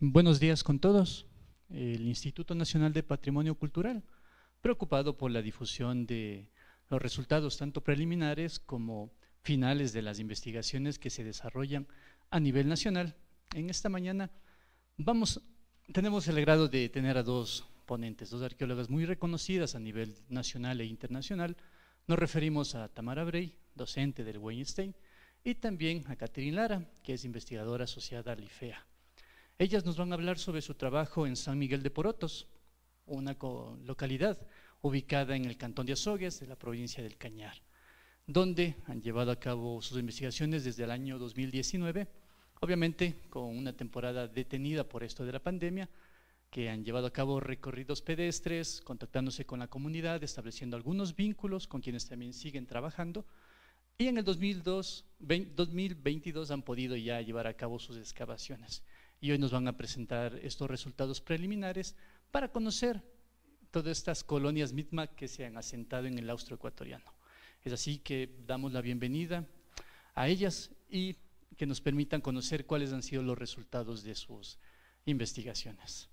Buenos días con todos. El Instituto Nacional de Patrimonio Cultural, preocupado por la difusión de los resultados tanto preliminares como finales de las investigaciones que se desarrollan a nivel nacional. En esta mañana vamos, tenemos el grado de tener a dos ponentes, dos arqueólogas muy reconocidas a nivel nacional e internacional. Nos referimos a Tamara Bray, docente del Weinstein, y también a Catherine Lara, que es investigadora asociada al IFEA. Ellas nos van a hablar sobre su trabajo en San Miguel de Porotos, una localidad ubicada en el cantón de Azogues, de la provincia del Cañar, donde han llevado a cabo sus investigaciones desde el año 2019, obviamente con una temporada detenida por esto de la pandemia, que han llevado a cabo recorridos pedestres, contactándose con la comunidad, estableciendo algunos vínculos con quienes también siguen trabajando, y en el 2002, 2022 han podido ya llevar a cabo sus excavaciones y hoy nos van a presentar estos resultados preliminares para conocer todas estas colonias mitma que se han asentado en el austro ecuatoriano. Es así que damos la bienvenida a ellas y que nos permitan conocer cuáles han sido los resultados de sus investigaciones.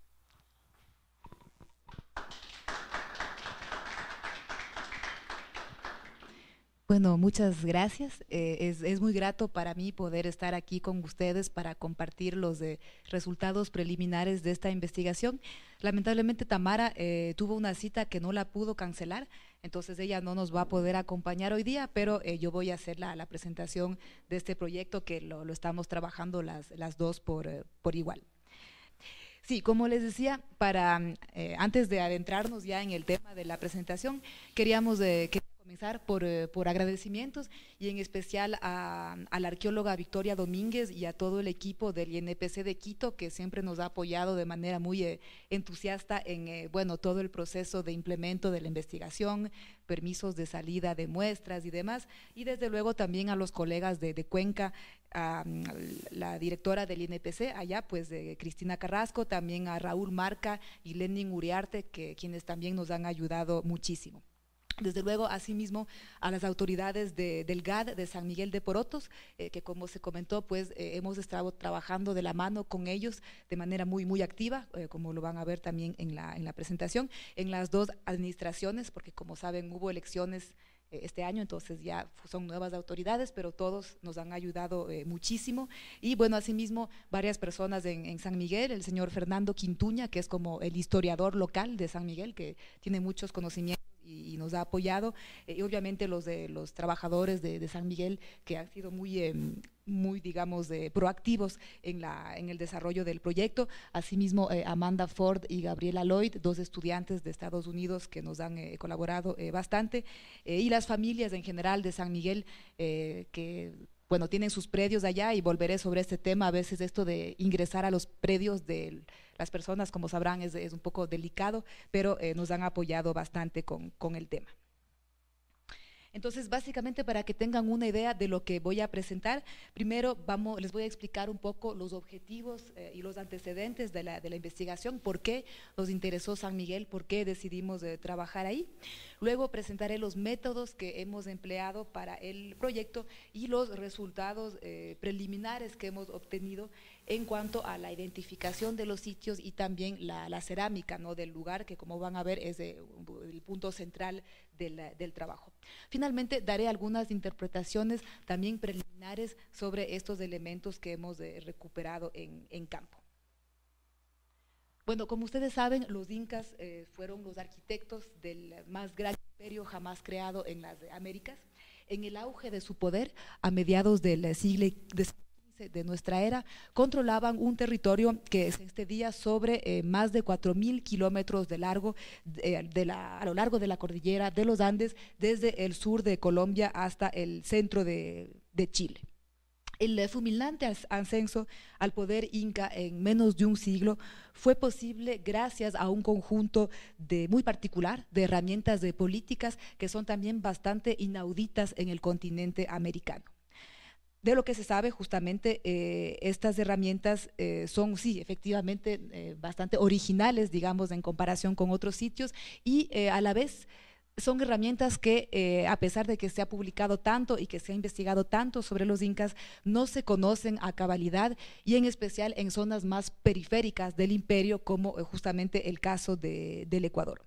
Bueno, muchas gracias. Eh, es, muy grato para mí poder estar aquí con ustedes para compartir los eh, resultados preliminares de esta investigación. Lamentablemente Tamara eh, tuvo una cita que no la pudo cancelar, entonces ella no nos va a poder acompañar hoy día, pero yo voy a hacer la, presentación de este proyecto que lo, estamos trabajando las, las dos por, igual. Sí, como les decía, para antes de adentrarnos ya en el tema de la presentación, queríamos, que queríamos comenzar por, eh, por, agradecimientos y en especial a, la arqueóloga Victoria Domínguez y a todo el equipo del INPC de Quito que siempre nos ha apoyado de manera muy eh, entusiasta en eh, bueno, todo el proceso de implemento de la investigación, permisos de salida de muestras y demás. Y desde luego también a los colegas de, Cuenca, a, mm, la directora del INPC allá, pues de Cristina Carrasco, también a Raúl Marca y Lenin Uriarte, que, quienes también nos han ayudado muchísimo. Desde luego, asimismo, a las autoridades de, del GAD de San Miguel de Porotos, eh, que como se comentó, pues eh, hemos estado trabajando de la mano con ellos de manera muy, muy activa, eh, como lo van a ver también en la, en la presentación, en las dos administraciones, porque como saben, hubo elecciones este año, entonces ya son nuevas autoridades, pero todos nos han ayudado muchísimo. Y bueno, asimismo, varias personas en, en, San Miguel, el señor Fernando Quintuña, que es como el historiador local de San Miguel, que tiene muchos conocimientos y, nos ha apoyado, eh, y obviamente los de los trabajadores de, San Miguel que han sido muy em, muy, digamos, proactivos en, la, en el desarrollo del proyecto. Asimismo, eh, Amanda Ford y Gabriela Lloyd, dos estudiantes de Estados Unidos que nos han eh, colaborado bastante, y las familias en general de San Miguel que bueno, tienen sus predios allá y volveré sobre este tema. A veces esto de ingresar a los predios de las personas, como sabrán, es, un poco delicado, pero eh, nos han apoyado bastante con el tema. Entonces, básicamente para que tengan una idea de lo que voy a presentar, primero les voy a explicar un poco los objetivos eh, y los antecedentes de la, investigación, por qué nos interesó San Miguel, por qué decidimos eh, trabajar ahí. Luego presentaré los métodos que hemos empleado para el proyecto y los resultados eh, preliminares que hemos obtenido en cuanto a la identificación de los sitios y también la, cerámica ¿no? del lugar, que como van a ver es el punto central del, trabajo. Finalmente, daré algunas interpretaciones también preliminares sobre estos elementos que hemos eh, recuperado en, campo. Bueno, como ustedes saben, los incas eh, fueron los arquitectos del más gran imperio jamás creado en las Américas. En el auge de su poder, a mediados del siglo, de nuestra era controlaban un territorio que es este día sobre eh, más de 4.000 kilómetros de largo a lo largo de la cordillera de los Andes, desde el sur de Colombia hasta el centro de, Chile. El fulminante ascenso al poder inca en menos de un siglo fue posible gracias a un conjunto de muy particular de herramientas de políticas que son también bastante inauditas en el continente americano de lo que se sabe, justamente eh, estas herramientas eh, son, sí, efectivamente, eh, bastante originales, digamos, en comparación con otros sitios y a la vez son herramientas que, a pesar de que se ha publicado tanto y que se ha investigado tanto sobre los incas, no se conocen a cabalidad y en especial en zonas más periféricas del imperio, como justamente el caso del Ecuador.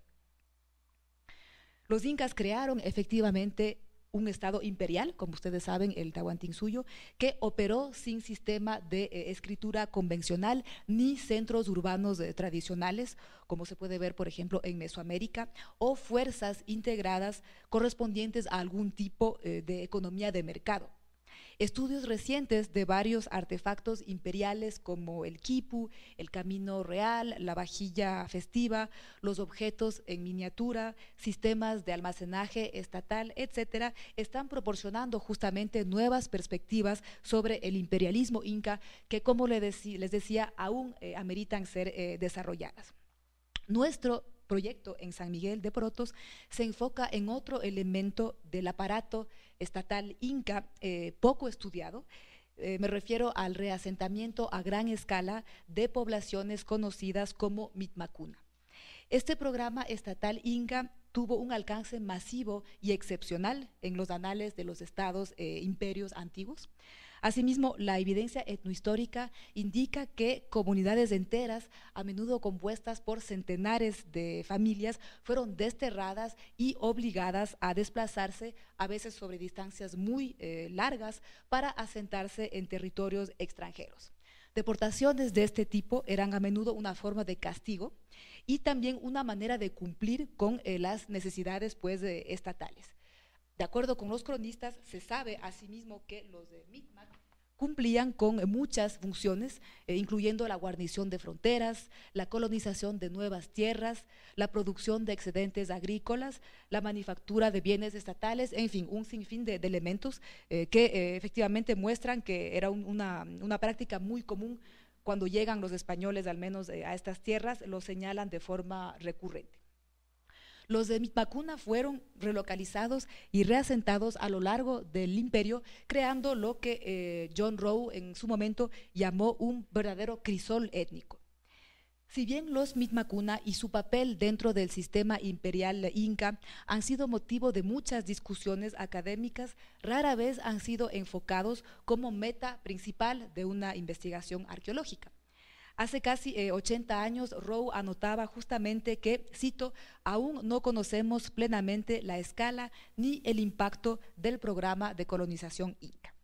Los incas crearon efectivamente un Estado imperial, como ustedes saben, el Tahuantinsuyo, que operó sin sistema de eh, escritura convencional ni centros urbanos eh, tradicionales, como se puede ver, por ejemplo, en Mesoamérica, o fuerzas integradas correspondientes a algún tipo eh, de economía de mercado. Estudios recientes de varios artefactos imperiales como el quipu, el camino real, la vajilla festiva, los objetos en miniatura, sistemas de almacenaje estatal, etcétera, están proporcionando justamente nuevas perspectivas sobre el imperialismo inca que, como les decía, aún eh, ameritan ser eh, desarrolladas. Nuestro proyecto en San Miguel de Protos se enfoca en otro elemento del aparato estatal inca eh, poco estudiado. Eh, me refiero al reasentamiento a gran escala de poblaciones conocidas como Mitmacuna. Este programa estatal inca tuvo un alcance masivo y excepcional en los anales de los estados eh, imperios antiguos. Asimismo, la evidencia etnohistórica indica que comunidades enteras, a menudo compuestas por centenares de familias, fueron desterradas y obligadas a desplazarse, a veces sobre distancias muy eh, largas, para asentarse en territorios extranjeros. Deportaciones de este tipo eran a menudo una forma de castigo y también una manera de cumplir con eh, las necesidades pues, estatales. De acuerdo con los cronistas, se sabe asimismo que los de Micmac cumplían con muchas funciones, eh, incluyendo la guarnición de fronteras, la colonización de nuevas tierras, la producción de excedentes agrícolas, la manufactura de bienes estatales, en fin, un sinfín de, elementos eh, que eh, efectivamente muestran que era una, práctica muy común cuando llegan los españoles, al menos a estas tierras, lo señalan de forma recurrente. Los de vacuna fueron relocalizados y reasentados a lo largo del imperio, creando lo que eh, John Rowe en su momento llamó un verdadero crisol étnico. Si bien los Mitmacuna y su papel dentro del sistema imperial inca han sido motivo de muchas discusiones académicas, rara vez han sido enfocados como meta principal de una investigación arqueológica. Hace casi 80 eh, años, Rowe anotaba justamente que, cito, aún no conocemos plenamente la escala ni el impacto del programa de colonización inca.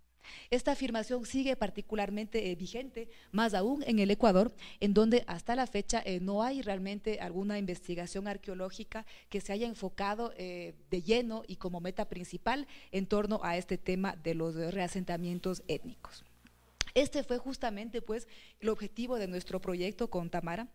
Esta afirmación sigue particularmente eh, vigente, más aún en el Ecuador, en donde hasta la fecha eh, no hay realmente alguna investigación arqueológica que se haya enfocado de lleno y como meta principal en torno a este tema de los reasentamientos étnicos. Este fue justamente pues el objetivo de nuestro proyecto con Tamara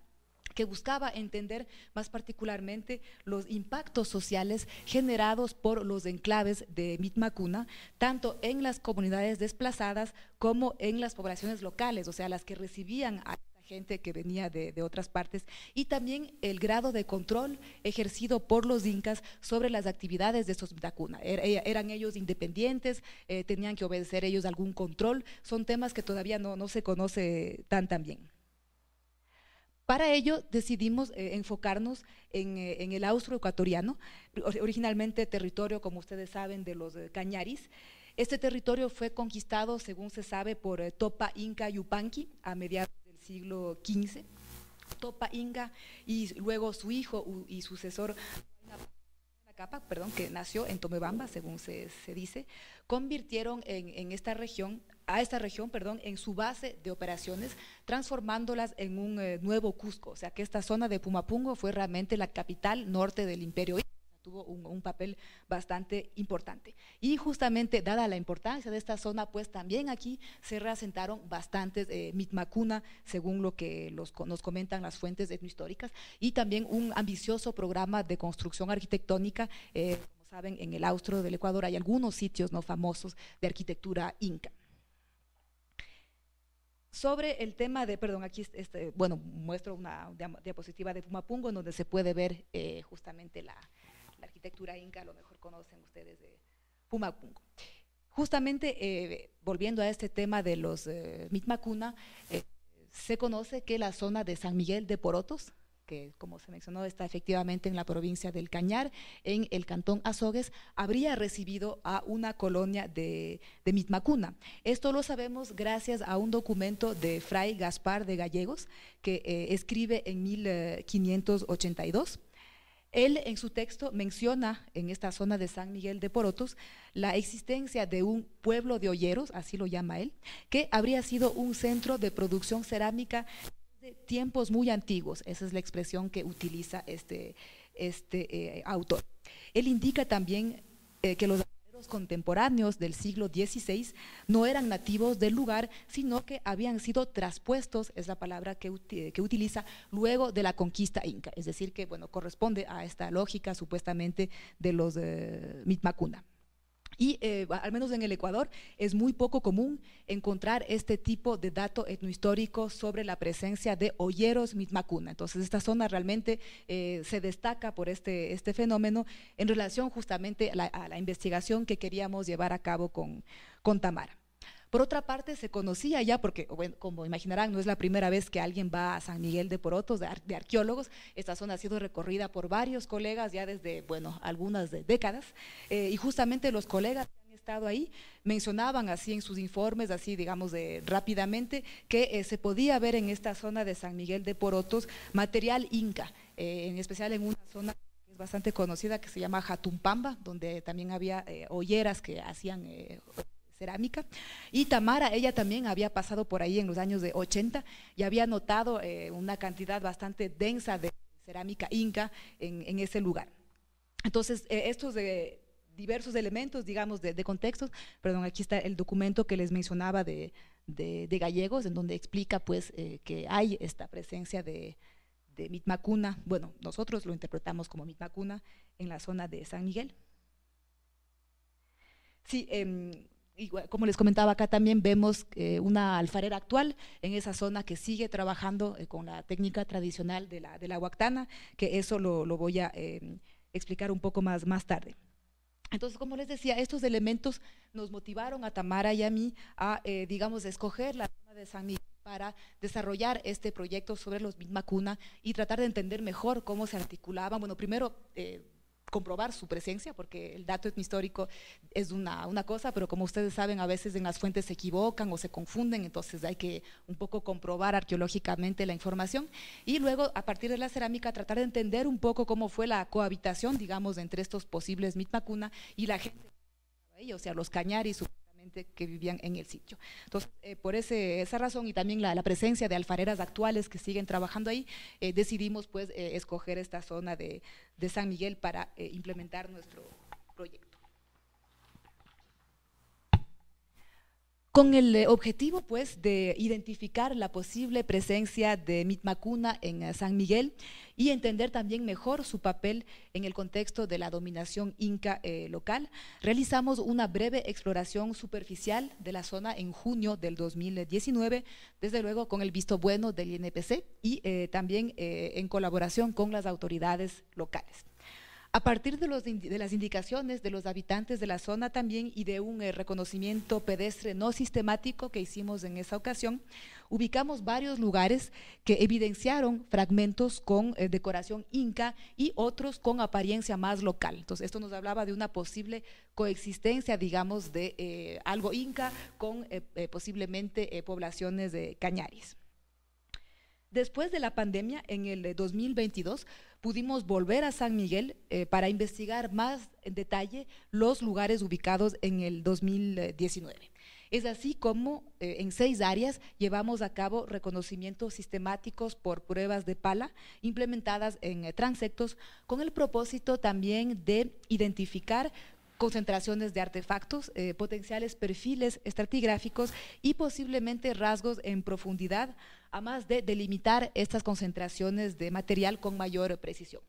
que buscaba entender más particularmente los impactos sociales generados por los enclaves de Mitmacuna, tanto en las comunidades desplazadas como en las poblaciones locales, o sea, las que recibían gente que venía de, otras partes, y también el grado de control ejercido por los incas sobre las actividades de esos vacunas. Er, eh, eran ellos independientes, eh, tenían que obedecer ellos algún control, son temas que todavía no, se conoce tan tan bien. Para ello decidimos eh, enfocarnos en, en el austroecuatoriano, originalmente territorio, como ustedes saben, de los cañaris, este territorio fue conquistado, según se sabe, por Topa Inca Yupanqui a mediados siglo XV, Topa Inga y luego su hijo y sucesor Capa, perdón, que nació en Tomebamba, según se, se dice, convirtieron en, esta región, a esta región, perdón, en su base de operaciones, transformándolas en un eh, nuevo Cusco. O sea, que esta zona de Pumapungo fue realmente la capital norte del imperio tuvo un, papel bastante importante. Y justamente, dada la importancia de esta zona, pues también aquí se reasentaron bastantes eh, mitmacuna, según lo que nos comentan las fuentes etnohistóricas, y también un ambicioso programa de construcción arquitectónica. Eh, como saben, en el austro del Ecuador hay algunos sitios no famosos de arquitectura inca. Sobre el tema de, perdón, aquí este, bueno, muestro una diapositiva de Pumapungo en donde se puede ver eh, justamente la, la arquitectura inca, lo mejor conocen ustedes de Pumacunco. Justamente, eh, volviendo a este tema de los eh, Mitmacuna, eh, se conoce que la zona de San Miguel de Porotos, que como se mencionó está efectivamente en la provincia del Cañar, en el cantón Azogues, habría recibido a una colonia de, Mitmacuna. Esto lo sabemos gracias a un documento de Fray Gaspar de Gallegos, que escribe en 1582 él en su texto menciona en esta zona de San Miguel de Porotos la existencia de un pueblo de olleros, así lo llama él, que habría sido un centro de producción cerámica de tiempos muy antiguos. Esa es la expresión que utiliza este, este eh, autor. Él indica también eh, que los los contemporáneos del siglo XVI no eran nativos del lugar, sino que habían sido traspuestos, es la palabra que, que utiliza, luego de la conquista inca. Es decir, que bueno, corresponde a esta lógica supuestamente de los eh, Mitmacuna. Y eh, al menos en el Ecuador es muy poco común encontrar este tipo de dato etnohistórico sobre la presencia de olleros mitmacuna. Entonces, esta zona realmente eh, se destaca por este, este fenómeno en relación justamente a la, investigación que queríamos llevar a cabo con, con Tamara. Por otra parte, se conocía ya, porque como imaginarán, no es la primera vez que alguien va a San Miguel de Porotos, de, arqueólogos. Esta zona ha sido recorrida por varios colegas ya desde, bueno, algunas décadas. Eh, y justamente los colegas que han estado ahí mencionaban así en sus informes, así digamos de, rápidamente, que eh, se podía ver en esta zona de San Miguel de Porotos material inca, eh, en especial en una zona que es bastante conocida que se llama Jatumpamba, donde también había olleras que hacían cerámica. Y Tamara, ella también había pasado por ahí en los años de 80 y había notado eh, una cantidad bastante densa de cerámica inca en, ese lugar. Entonces, eh, estos de diversos elementos, digamos, de, de, contextos, perdón, aquí está el documento que les mencionaba de, gallegos, en donde explica pues eh, que hay esta presencia de, de Mitmacuna, bueno, nosotros lo interpretamos como Mitmacuna en la zona de San Miguel. Sí, em, y como les comentaba acá también vemos eh, una alfarera actual en esa zona que sigue trabajando eh, con la técnica tradicional de la, de la huactana, que eso lo, lo voy a em, explicar un poco más, más tarde. Entonces, como les decía, estos elementos nos motivaron a Tamara y a mí a, eh, digamos, escoger la zona de San Miguel para desarrollar este proyecto sobre los Bitmacuna y tratar de entender mejor cómo se articulaban. Bueno, primero comprobar su presencia, porque el dato histórico es una, una cosa, pero como ustedes saben, a veces en las fuentes se equivocan o se confunden, entonces hay que un poco comprobar arqueológicamente la información y luego a partir de la cerámica tratar de entender un poco cómo fue la cohabitación, digamos, entre estos posibles mitmacuna y la gente, o sea, los cañaris, que vivían en el sitio. Entonces, eh, por esa razón y también la, presencia de alfareras actuales que siguen trabajando ahí, eh, decidimos pues eh, escoger esta zona de San Miguel para implementar nuestro proyecto. con el eh, objetivo pues de identificar la posible presencia de Mitmacuna en eh, San Miguel y entender también mejor su papel en el contexto de la dominación inca eh, local, realizamos una breve exploración superficial de la zona en junio del 2019, desde luego con el visto bueno del INPC y también en colaboración con las autoridades locales a partir de, las indicaciones de los habitantes de la zona también y de un eh, reconocimiento pedestre no sistemático que hicimos en esa ocasión, ubicamos varios lugares que evidenciaron fragmentos con eh, decoración inca y otros con apariencia más local. Entonces, esto nos hablaba de una posible coexistencia, digamos, de eh, algo inca con posiblemente poblaciones de cañaris. Después de la pandemia, en el 2022, eh, pudimos volver a San Miguel eh, para investigar más en detalle los lugares ubicados en el 2019. Es así como eh, en seis áreas llevamos a cabo reconocimientos sistemáticos por pruebas de pala implementadas en transectos con el propósito también de identificar concentraciones de artefactos, potenciales perfiles estratigráficos y posiblemente rasgos en profundidad a más de delimitar estas concentraciones de material con mayor precisión.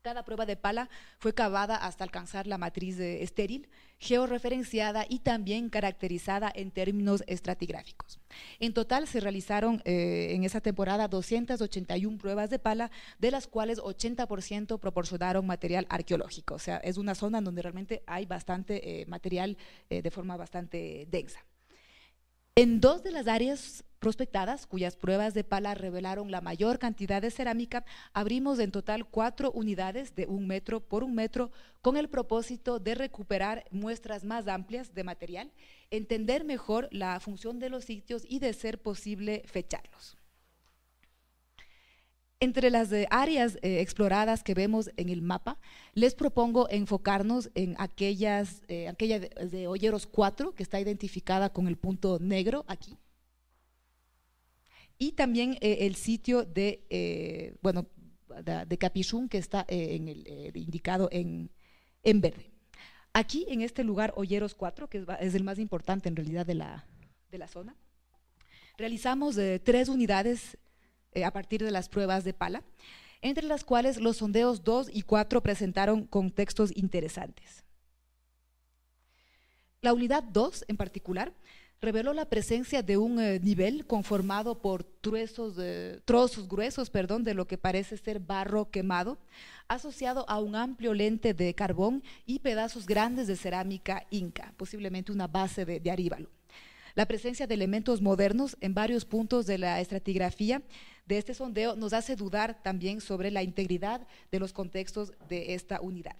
Cada prueba de pala fue cavada hasta alcanzar la matriz estéril, georreferenciada y también caracterizada en términos estratigráficos. En total se realizaron eh, en esa temporada 281 pruebas de pala, de las cuales 80% proporcionaron material arqueológico. O sea, es una zona donde realmente hay bastante eh, material eh, de forma bastante densa. En dos de las áreas prospectadas, cuyas pruebas de pala revelaron la mayor cantidad de cerámica, abrimos en total cuatro unidades de un metro por un metro con el propósito de recuperar muestras más amplias de material, entender mejor la función de los sitios y, de ser posible, fecharlos. Entre las eh, áreas eh, exploradas que vemos en el mapa, les propongo enfocarnos en aquellas, eh, aquella de, hoyeros 4, que está identificada con el punto negro aquí, y también eh, el sitio de, eh, bueno, de, Capichún, que está eh, en el, indicado en, en, verde. Aquí, en este lugar, Olleros 4, que es el más importante en realidad de la, de la zona, realizamos tres unidades a partir de las pruebas de pala, entre las cuales los sondeos 2 y 4 presentaron contextos interesantes. La unidad 2, en particular, reveló la presencia de un eh, nivel conformado por trozos gruesos perdón, de lo que parece ser barro quemado, asociado a un amplio lente de carbón y pedazos grandes de cerámica inca, posiblemente una base de, de aríbalo. La presencia de elementos modernos en varios puntos de la estratigrafía de este sondeo nos hace dudar también sobre la integridad de los contextos de esta unidad.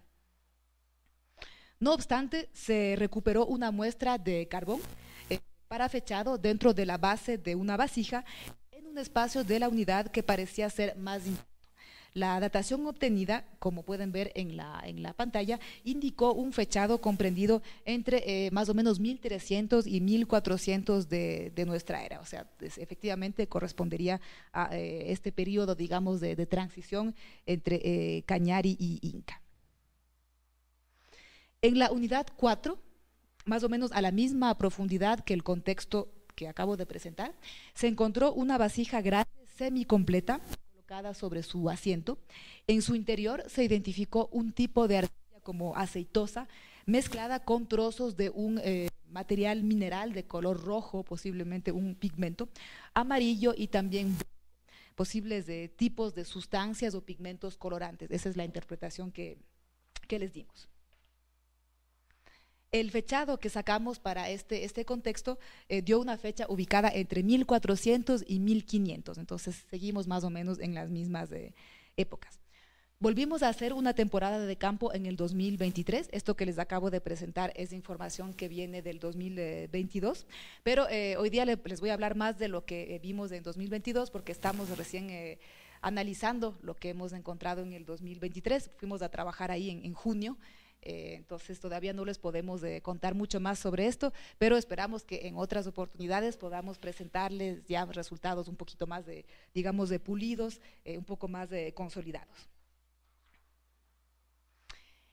No obstante, se recuperó una muestra de carbón fechado dentro de la base de una vasija en un espacio de la unidad que parecía ser más la datación obtenida, como pueden ver en la, en la pantalla, indicó un fechado comprendido entre eh, más o menos 1300 y 1400 de, de nuestra era. O sea, efectivamente correspondería a eh, este periodo, digamos, de, transición entre eh, Cañari y Inca. En la unidad 4, más o menos a la misma profundidad que el contexto que acabo de presentar, se encontró una vasija grande semicompleta colocada sobre su asiento. En su interior se identificó un tipo de arcilla como aceitosa mezclada con trozos de un eh, material mineral de color rojo, posiblemente un pigmento, amarillo y también posibles de tipos de sustancias o pigmentos colorantes. Esa es la interpretación que les dimos. El fechado que sacamos para este, este contexto eh, dio una fecha ubicada entre 1400 y 1500, entonces seguimos más o menos en las mismas eh, épocas. Volvimos a hacer una temporada de campo en el 2023. Esto que les acabo de presentar es información que viene del 2022, pero eh, hoy día les voy a hablar más de lo que vimos en 2022 porque estamos recién analizando lo que hemos encontrado en el 2023. Fuimos a trabajar ahí en junio eh, entonces todavía no les podemos eh, contar mucho más sobre esto, pero esperamos que en otras oportunidades podamos presentarles ya resultados un poquito más de, digamos, de pulidos, eh, un poco más de consolidados.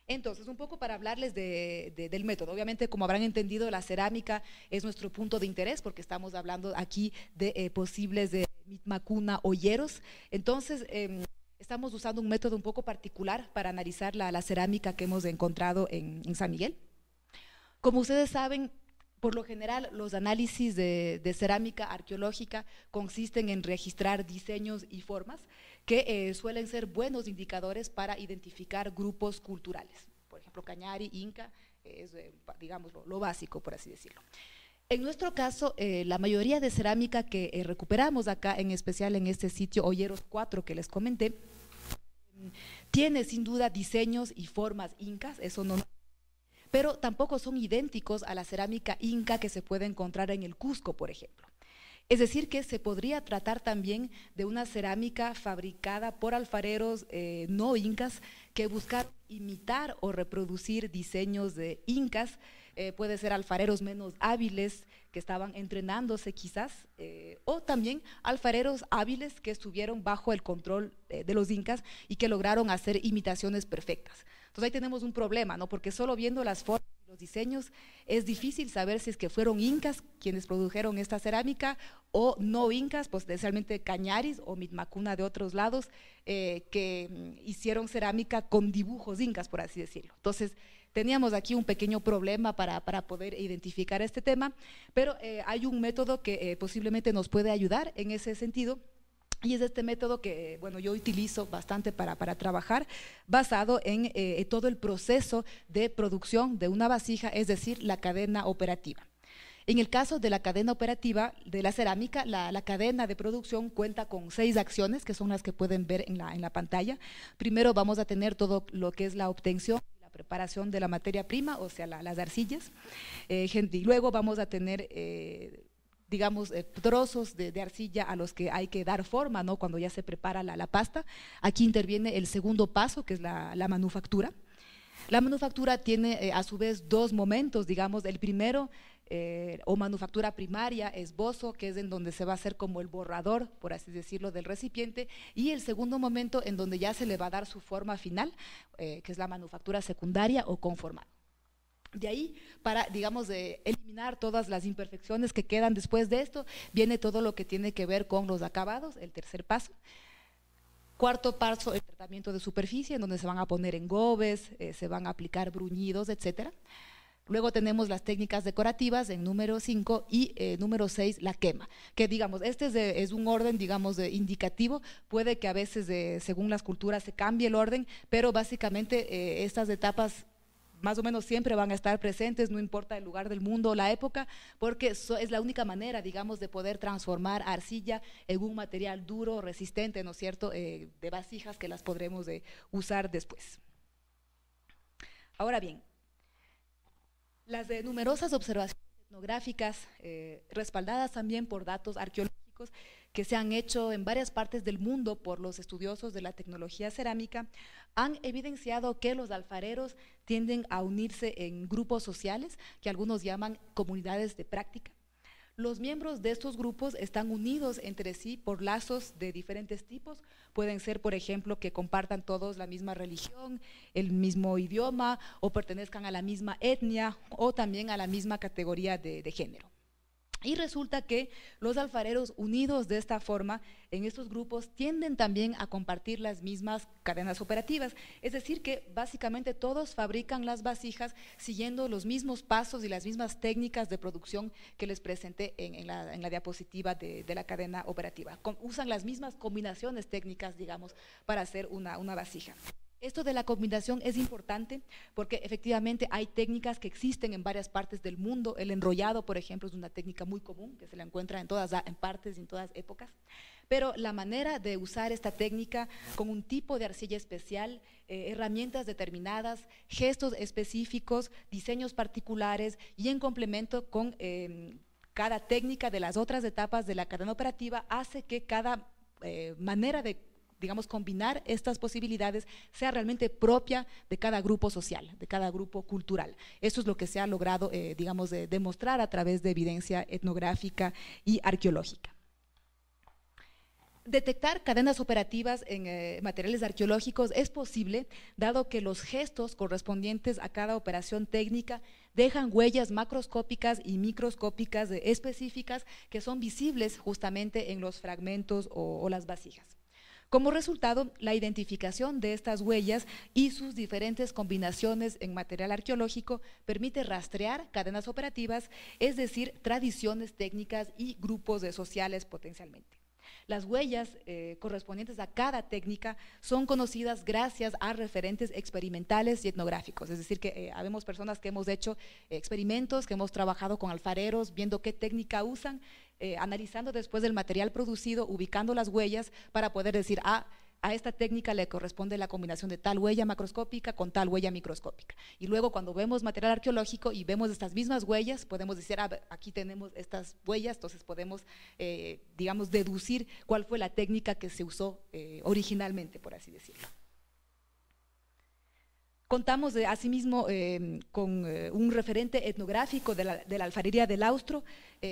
Entonces, un poco para hablarles del método. Obviamente, como habrán entendido, la cerámica es nuestro punto de interés porque estamos hablando aquí de posibles de mitmacuna olleros. Entonces, em, Estamos usando un método un poco particular para analizar la, cerámica que hemos encontrado en, San Miguel. Como ustedes saben, por lo general los análisis de, cerámica arqueológica consisten en registrar diseños y formas que eh, suelen ser buenos indicadores para identificar grupos culturales. Por ejemplo, Cañari, Inca, eh, es, eh, lo, básico, por así decirlo. En nuestro caso, la mayoría de cerámica que recuperamos acá, en especial en este sitio Olleros 4 que les comenté, tiene sin duda diseños y formas incas, eso no pero tampoco son idénticos a la cerámica inca que se puede encontrar en el Cusco, por ejemplo. Es decir, que se podría tratar también de una cerámica fabricada por alfareros eh, no incas que buscar imitar o reproducir diseños de incas, eh, puede ser alfareros menos hábiles, que estaban entrenándose quizás, eh, o también alfareros hábiles que estuvieron bajo el control eh, de los incas y que lograron hacer imitaciones perfectas. Entonces ahí tenemos un problema, ¿no? Porque solo viendo las formas y los diseños, es difícil saber si es que fueron incas quienes produjeron esta cerámica o no incas, potencialmente pues, cañaris o mitmacuna de otros lados, eh, que mm, hicieron cerámica con dibujos incas, por así decirlo. Entonces, Teníamos aquí un pequeño problema para, poder identificar este tema, pero eh, hay un método que eh, posiblemente nos puede ayudar en ese sentido. Y es este método que, bueno, yo utilizo bastante para, trabajar, basado en eh, todo el proceso de producción de una vasija, es decir, la cadena operativa. En el caso de la cadena operativa de la cerámica, la, cadena de producción cuenta con seis acciones, que son las que pueden ver la, en la pantalla. Primero vamos a tener todo lo que es la obtención preparación de la materia prima, o sea, las arcillas. Eh, gente, y luego vamos a tener... Eh, digamos, eh, trozos de, arcilla a los que hay que dar forma, ¿no? Cuando ya se prepara la, pasta. Aquí interviene el segundo paso, que es la, manufactura. La manufactura tiene a su vez dos momentos, digamos, el primero eh, o manufactura primaria, esbozo, que es en donde se va a hacer como el borrador, por así decirlo, del recipiente, y el segundo momento en donde ya se le va a dar su forma final, eh, que es la manufactura secundaria o conformado. De ahí, para, digamos, de eliminar todas las imperfecciones que quedan después de esto, viene todo lo que tiene que ver con los acabados, el tercer paso. Cuarto paso, el tratamiento de superficie, en donde se van a poner engobes, eh, se van a aplicar bruñidos, etcétera. Luego tenemos las técnicas decorativas en número 5 y eh, número 6, la quema, que digamos, este es, un orden, digamos, indicativo, puede que a veces, eh, según las culturas, se cambie el orden, pero básicamente eh, estas etapas más o menos siempre van a estar presentes, no importa el lugar del mundo o la época, porque es la única manera, digamos, de poder transformar arcilla en un material duro, resistente, ¿no es cierto?, de vasijas que las podremos de usar después. Ahora bien, las de numerosas observaciones etnográficas, eh, respaldadas también por datos arqueológicos que se han hecho en varias partes del mundo por los estudiosos de la tecnología cerámica, han evidenciado que los alfareros tienden a unirse en grupos sociales que algunos llaman comunidades de práctica los miembros de estos grupos están unidos entre sí por lazos de diferentes tipos. Pueden ser, por ejemplo, que compartan todos la misma religión, el mismo idioma o pertenezcan a la misma etnia o también a la misma categoría de, género. Y resulta que los alfareros unidos de esta forma en estos grupos tienden también a compartir las mismas cadenas operativas. Es decir, que básicamente todos fabrican las vasijas siguiendo los mismos pasos y las mismas técnicas de producción que les presenté en, la, diapositiva de, la cadena operativa. usan las mismas combinaciones técnicas, digamos, para hacer una vasija. Esto de la combinación es importante porque efectivamente hay técnicas que existen en varias partes del mundo. El enrollado, por ejemplo, es una técnica muy común que se la encuentra en todas en partes y en todas épocas. Pero la manera de usar esta técnica con un tipo de arcilla especial, eh, herramientas determinadas, gestos específicos, diseños particulares y en complemento con em, cada técnica de las otras etapas de la cadena operativa hace que cada eh, manera de digamos, combinar estas posibilidades sea realmente propia de cada grupo social, de cada grupo cultural. Eso es lo que se ha logrado, eh, digamos, demostrar a través de evidencia etnográfica y arqueológica. Detectar cadenas operativas en eh, materiales arqueológicos es posible, dado que los gestos correspondientes a cada operación técnica dejan huellas macroscópicas y microscópicas eh, específicas que son visibles justamente en los fragmentos o las vasijas. Como resultado, la identificación de estas huellas y sus diferentes combinaciones en material arqueológico permite rastrear cadenas operativas, es decir, tradiciones técnicas y grupos de sociales potencialmente. Las huellas eh, correspondientes a cada técnica son conocidas gracias a referentes experimentales y etnográficos. Es decir, que eh, habemos personas que hemos hecho experimentos, que hemos trabajado con alfareros, viendo qué técnica usan, eh, analizando después el material producido, ubicando las huellas para poder decir, ah, a esta técnica le corresponde la combinación de tal huella macroscópica con tal huella microscópica. Y luego cuando vemos material arqueológico y vemos estas mismas huellas, podemos decir, ah, aquí tenemos estas huellas, entonces podemos, eh, digamos, deducir cuál fue la técnica que se usó eh, originalmente, por así decirlo. Contamos eh, asimismo em, con un referente etnográfico de la, alfarería del Austro,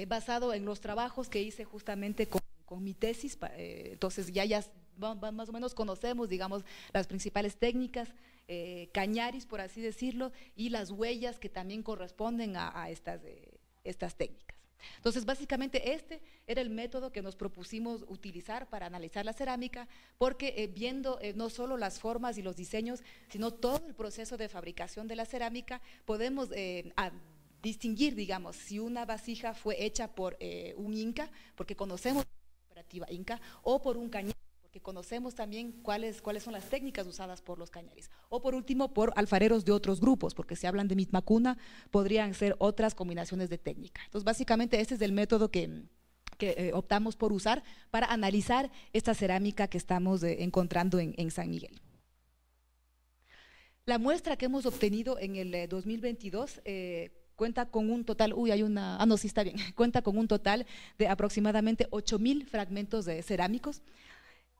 basado en los trabajos que hice justamente con, mi tesis. entonces ya, ya más o menos conocemos, digamos, las principales técnicas, eh, cañaris, por así decirlo, y las huellas que también corresponden a, estas, eh, estas técnicas. Entonces, básicamente este era el método que nos propusimos utilizar para analizar la cerámica, porque eh, viendo no solo las formas y los diseños, sino todo el proceso de fabricación de la cerámica, podemos distinguir, digamos, si una vasija fue hecha por un inca, porque conocemos la operativa inca, o por un cañar conocemos también cuáles, cuáles son las técnicas usadas por los cañaris. O por último, por alfareros de otros grupos, porque si hablan de mitmacuna, podrían ser otras combinaciones de técnica. Entonces, básicamente, este es el método que, que eh, optamos por usar para analizar esta cerámica que estamos eh, encontrando en, San Miguel. La muestra que hemos obtenido en el 2022 eh, cuenta con un total, uy, hay una, ah, no, sí está bien, cuenta con un total de aproximadamente 8.000 fragmentos de cerámicos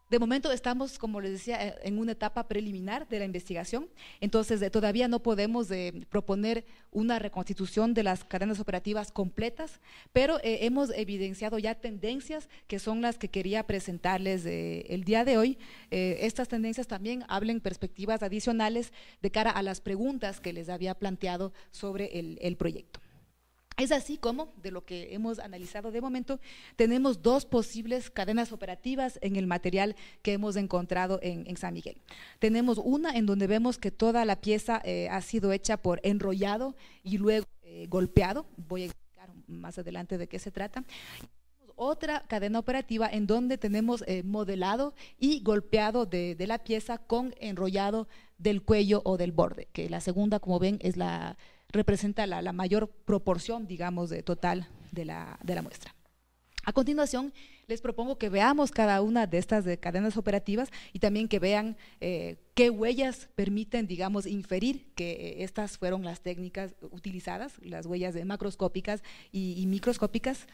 de momento estamos, como les decía, eh, en una etapa preliminar de la investigación, entonces eh, todavía no podemos eh, proponer una reconstitución de las cadenas operativas completas, pero hemos evidenciado ya tendencias que son las que quería presentarles el día de hoy. estas tendencias también hablan perspectivas adicionales de cara a las preguntas que les había planteado sobre el proyecto. Es así como, de lo que hemos analizado de momento, tenemos dos posibles cadenas operativas en el material que hemos encontrado en, San Miguel. Tenemos una en donde vemos que toda la pieza eh, ha sido hecha por enrollado y luego eh, golpeado. Voy a explicar más adelante de qué se trata otra cadena operativa en donde tenemos eh, modelado y golpeado de, la pieza con enrollado del cuello o del borde, que la segunda, como ven, es la, representa la, mayor proporción, digamos, de, total de la, muestra. A continuación, les propongo que veamos cada una de estas cadenas operativas y también que vean eh, qué huellas permiten, digamos, inferir que eh, estas fueron las técnicas utilizadas, las huellas de macroscópicas y, microscópicas.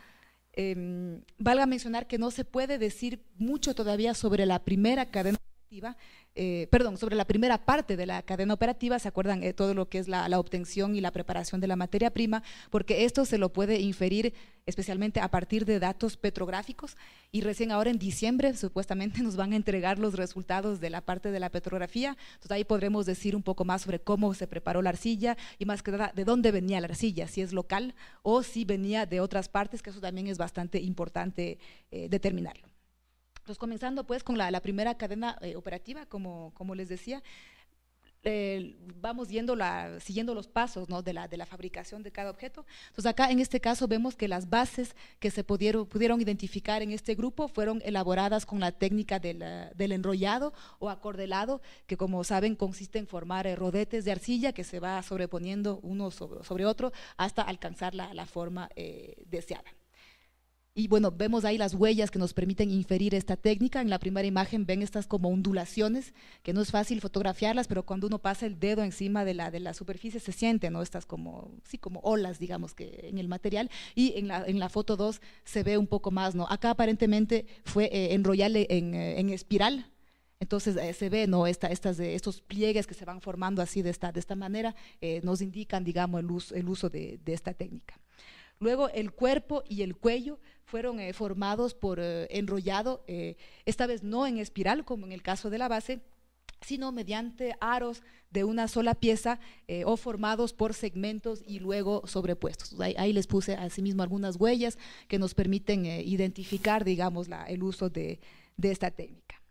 Em, valga mencionar que no se puede decir mucho todavía sobre la primera cadena operativa, eh, perdón, sobre la primera parte de la cadena operativa, ¿se acuerdan eh, todo lo que es la, obtención y la preparación de la materia prima? Porque esto se lo puede inferir especialmente a partir de datos petrográficos y recién ahora en diciembre supuestamente nos van a entregar los resultados de la parte de la petrografía, entonces ahí podremos decir un poco más sobre cómo se preparó la arcilla y más que nada de dónde venía la arcilla, si es local o si venía de otras partes, que eso también es bastante importante eh, determinarlo. Entonces, pues, comenzando pues con la, primera cadena eh, operativa, como, les decía, eh, vamos la, siguiendo los pasos de, la, de, la, fabricación de cada objeto. Entonces acá en este caso vemos que las bases que se pudieron, pudieron identificar en este grupo fueron elaboradas con la técnica del, enrollado o acordelado, que como saben consiste en formar eh, rodetes de arcilla que se va sobreponiendo uno sobre, otro hasta alcanzar la, forma deseada. Y bueno, vemos ahí las huellas que nos permiten inferir esta técnica. En la primera imagen ven estas como ondulaciones, que no es fácil fotografiarlas, pero cuando uno pasa el dedo encima de la, de la superficie se sienten, ¿no? Estas como, sí, como olas, digamos, que en el material. Y en la, en la foto 2 se ve un poco más, ¿no? Acá aparentemente fue eh, enrollarle en, eh, en espiral, entonces eh, se ve, ¿no? estas, estos pliegues que se van formando así de esta, de esta manera nos indican, digamos, el uso, el uso de, de esta técnica. Luego el cuerpo y el cuello fueron eh, formados por eh, enrollado, eh, esta vez no en espiral como en el caso de la base, sino mediante aros de una sola pieza o formados por segmentos y luego sobrepuestos. Ahí, les puse asimismo algunas huellas que nos permiten identificar, digamos, el uso de esta técnica.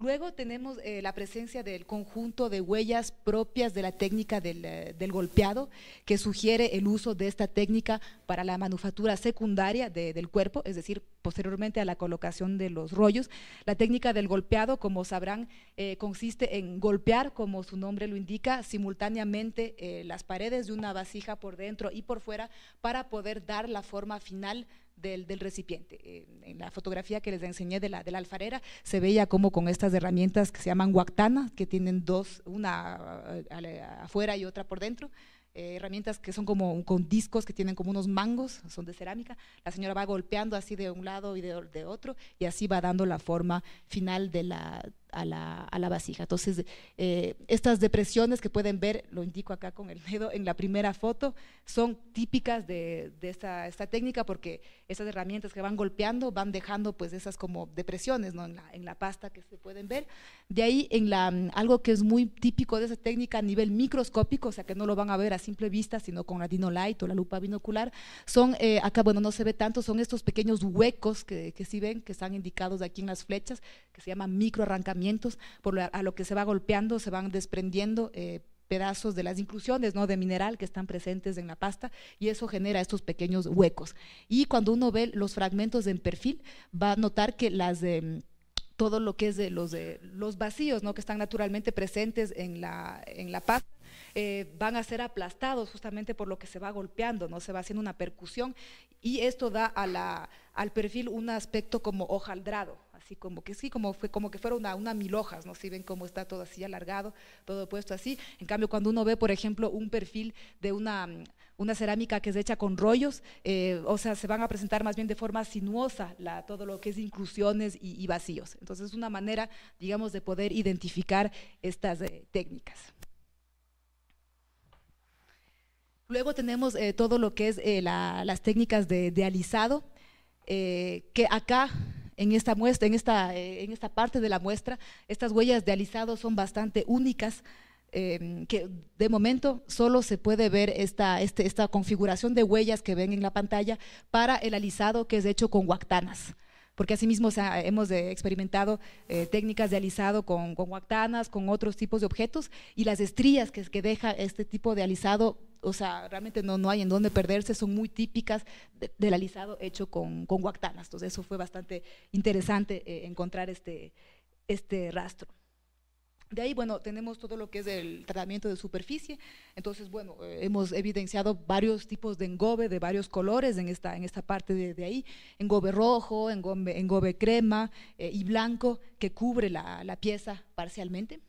Luego tenemos eh, la presencia del conjunto de huellas propias de la técnica eh, del, golpeado, que sugiere el uso de esta técnica para la manufactura secundaria del cuerpo, es decir, posteriormente a la colocación de los rollos. La técnica del golpeado, como sabrán, eh, consiste en golpear, como su nombre lo indica, simultáneamente las paredes de una vasija por dentro y por fuera para poder dar la forma final del, recipiente. En la fotografía que les enseñé de la, de la alfarera se veía como con estas herramientas que se llaman guactana, que tienen dos, una eh, afuera y otra por dentro, eh, herramientas que son como con discos que tienen como unos mangos, son de cerámica. La señora va golpeando así de un lado y de, de otro y así va dando la forma final de la, a la, a la vasija. Entonces, eh, estas depresiones que pueden ver, lo indico acá con el dedo en la primera foto, son típicas de, de esta, esta, técnica porque esas herramientas que van golpeando van dejando pues esas como depresiones ¿no? en, la, en, la, pasta que se pueden ver. De ahí, en la, algo que es muy típico de esa técnica a nivel microscópico, o sea que no lo van a ver a simple vista, sino con la dinolight o la lupa binocular, son, eh, acá bueno, no se ve tanto, son estos pequeños huecos que, que sí ven, que están indicados aquí en las flechas, que se llaman microarrancamiento por a lo que se va golpeando, se van desprendiendo. Eh, pedazos de las inclusiones ¿no? de mineral que están presentes en la pasta y eso genera estos pequeños huecos. Y cuando uno ve los fragmentos en perfil, va a notar que las... de mm, todo lo que es de los, de los vacíos ¿no? que están naturalmente presentes en la, en la pasta eh, van a ser aplastados justamente por lo que se va golpeando, ¿no? se va haciendo una percusión y esto da al perfil un aspecto como hojaldrado, como que sí, como, fue, como que fuera una, una mil hojas, ¿no? Si ven cómo está todo así alargado, todo puesto así. En cambio, cuando uno ve, por ejemplo, un perfil de una, cerámica que es hecha con rollos, eh, o sea, se van a presentar más bien de forma sinuosa todo lo que es inclusiones y, vacíos. Entonces, es una manera, digamos, de poder identificar estas eh, técnicas. Luego tenemos eh, todo lo que es las técnicas de, alisado, que acá en esta muestra, en esta, eh, en esta parte de la muestra. Estas huellas de alisado son bastante únicas. Em, que de momento solo se puede ver esta, este, esta configuración de huellas que ven en la pantalla para el alisado que es hecho con guactanas porque asimismo hemos experimentado eh, técnicas de alisado con, con guactanas, con otros tipos de objetos, y las estrías que, que deja este tipo de alisado o sea, realmente no, no hay en dónde perderse, son muy típicas del alisado hecho con, con guactanas. Entonces eso fue bastante interesante eh, encontrar este, este rastro. De ahí, bueno, tenemos todo lo que es el tratamiento de superficie. Entonces, bueno, eh, hemos evidenciado varios tipos de engobe de varios colores en esta, en esta parte de, de ahí. Engobe rojo, engobe, crema eh, y blanco que cubre la, la pieza parcialmente.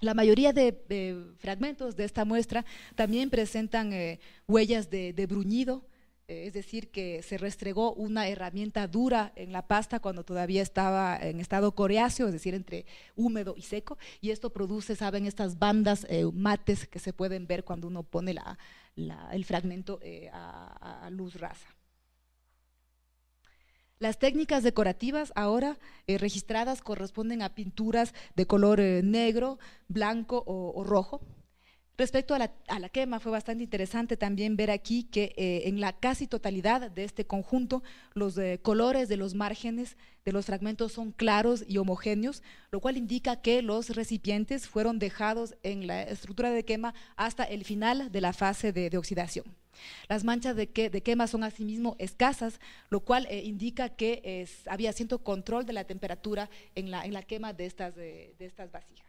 La mayoría de, fragmentos de esta muestra también presentan eh, huellas de, bruñido, eh, es decir, que se restregó una herramienta dura en la pasta cuando todavía estaba en estado coreáceo, es decir, entre húmedo y seco, y esto produce, saben, estas bandas eh, mates que se pueden ver cuando uno pone el fragmento a luz rasa. Las técnicas decorativas ahora eh, registradas corresponden a pinturas de color eh, negro, blanco o rojo, Respecto a la, quema, fue bastante interesante también ver aquí que eh, en la casi totalidad de este conjunto, los eh, colores de los márgenes de los fragmentos son claros y homogéneos, lo cual indica que los recipientes fueron dejados en la estructura de quema hasta el final de la fase de, oxidación. Las manchas de, quema son asimismo escasas, lo cual eh, indica que había cierto control de la temperatura en la, quema de estas, de estas vasijas.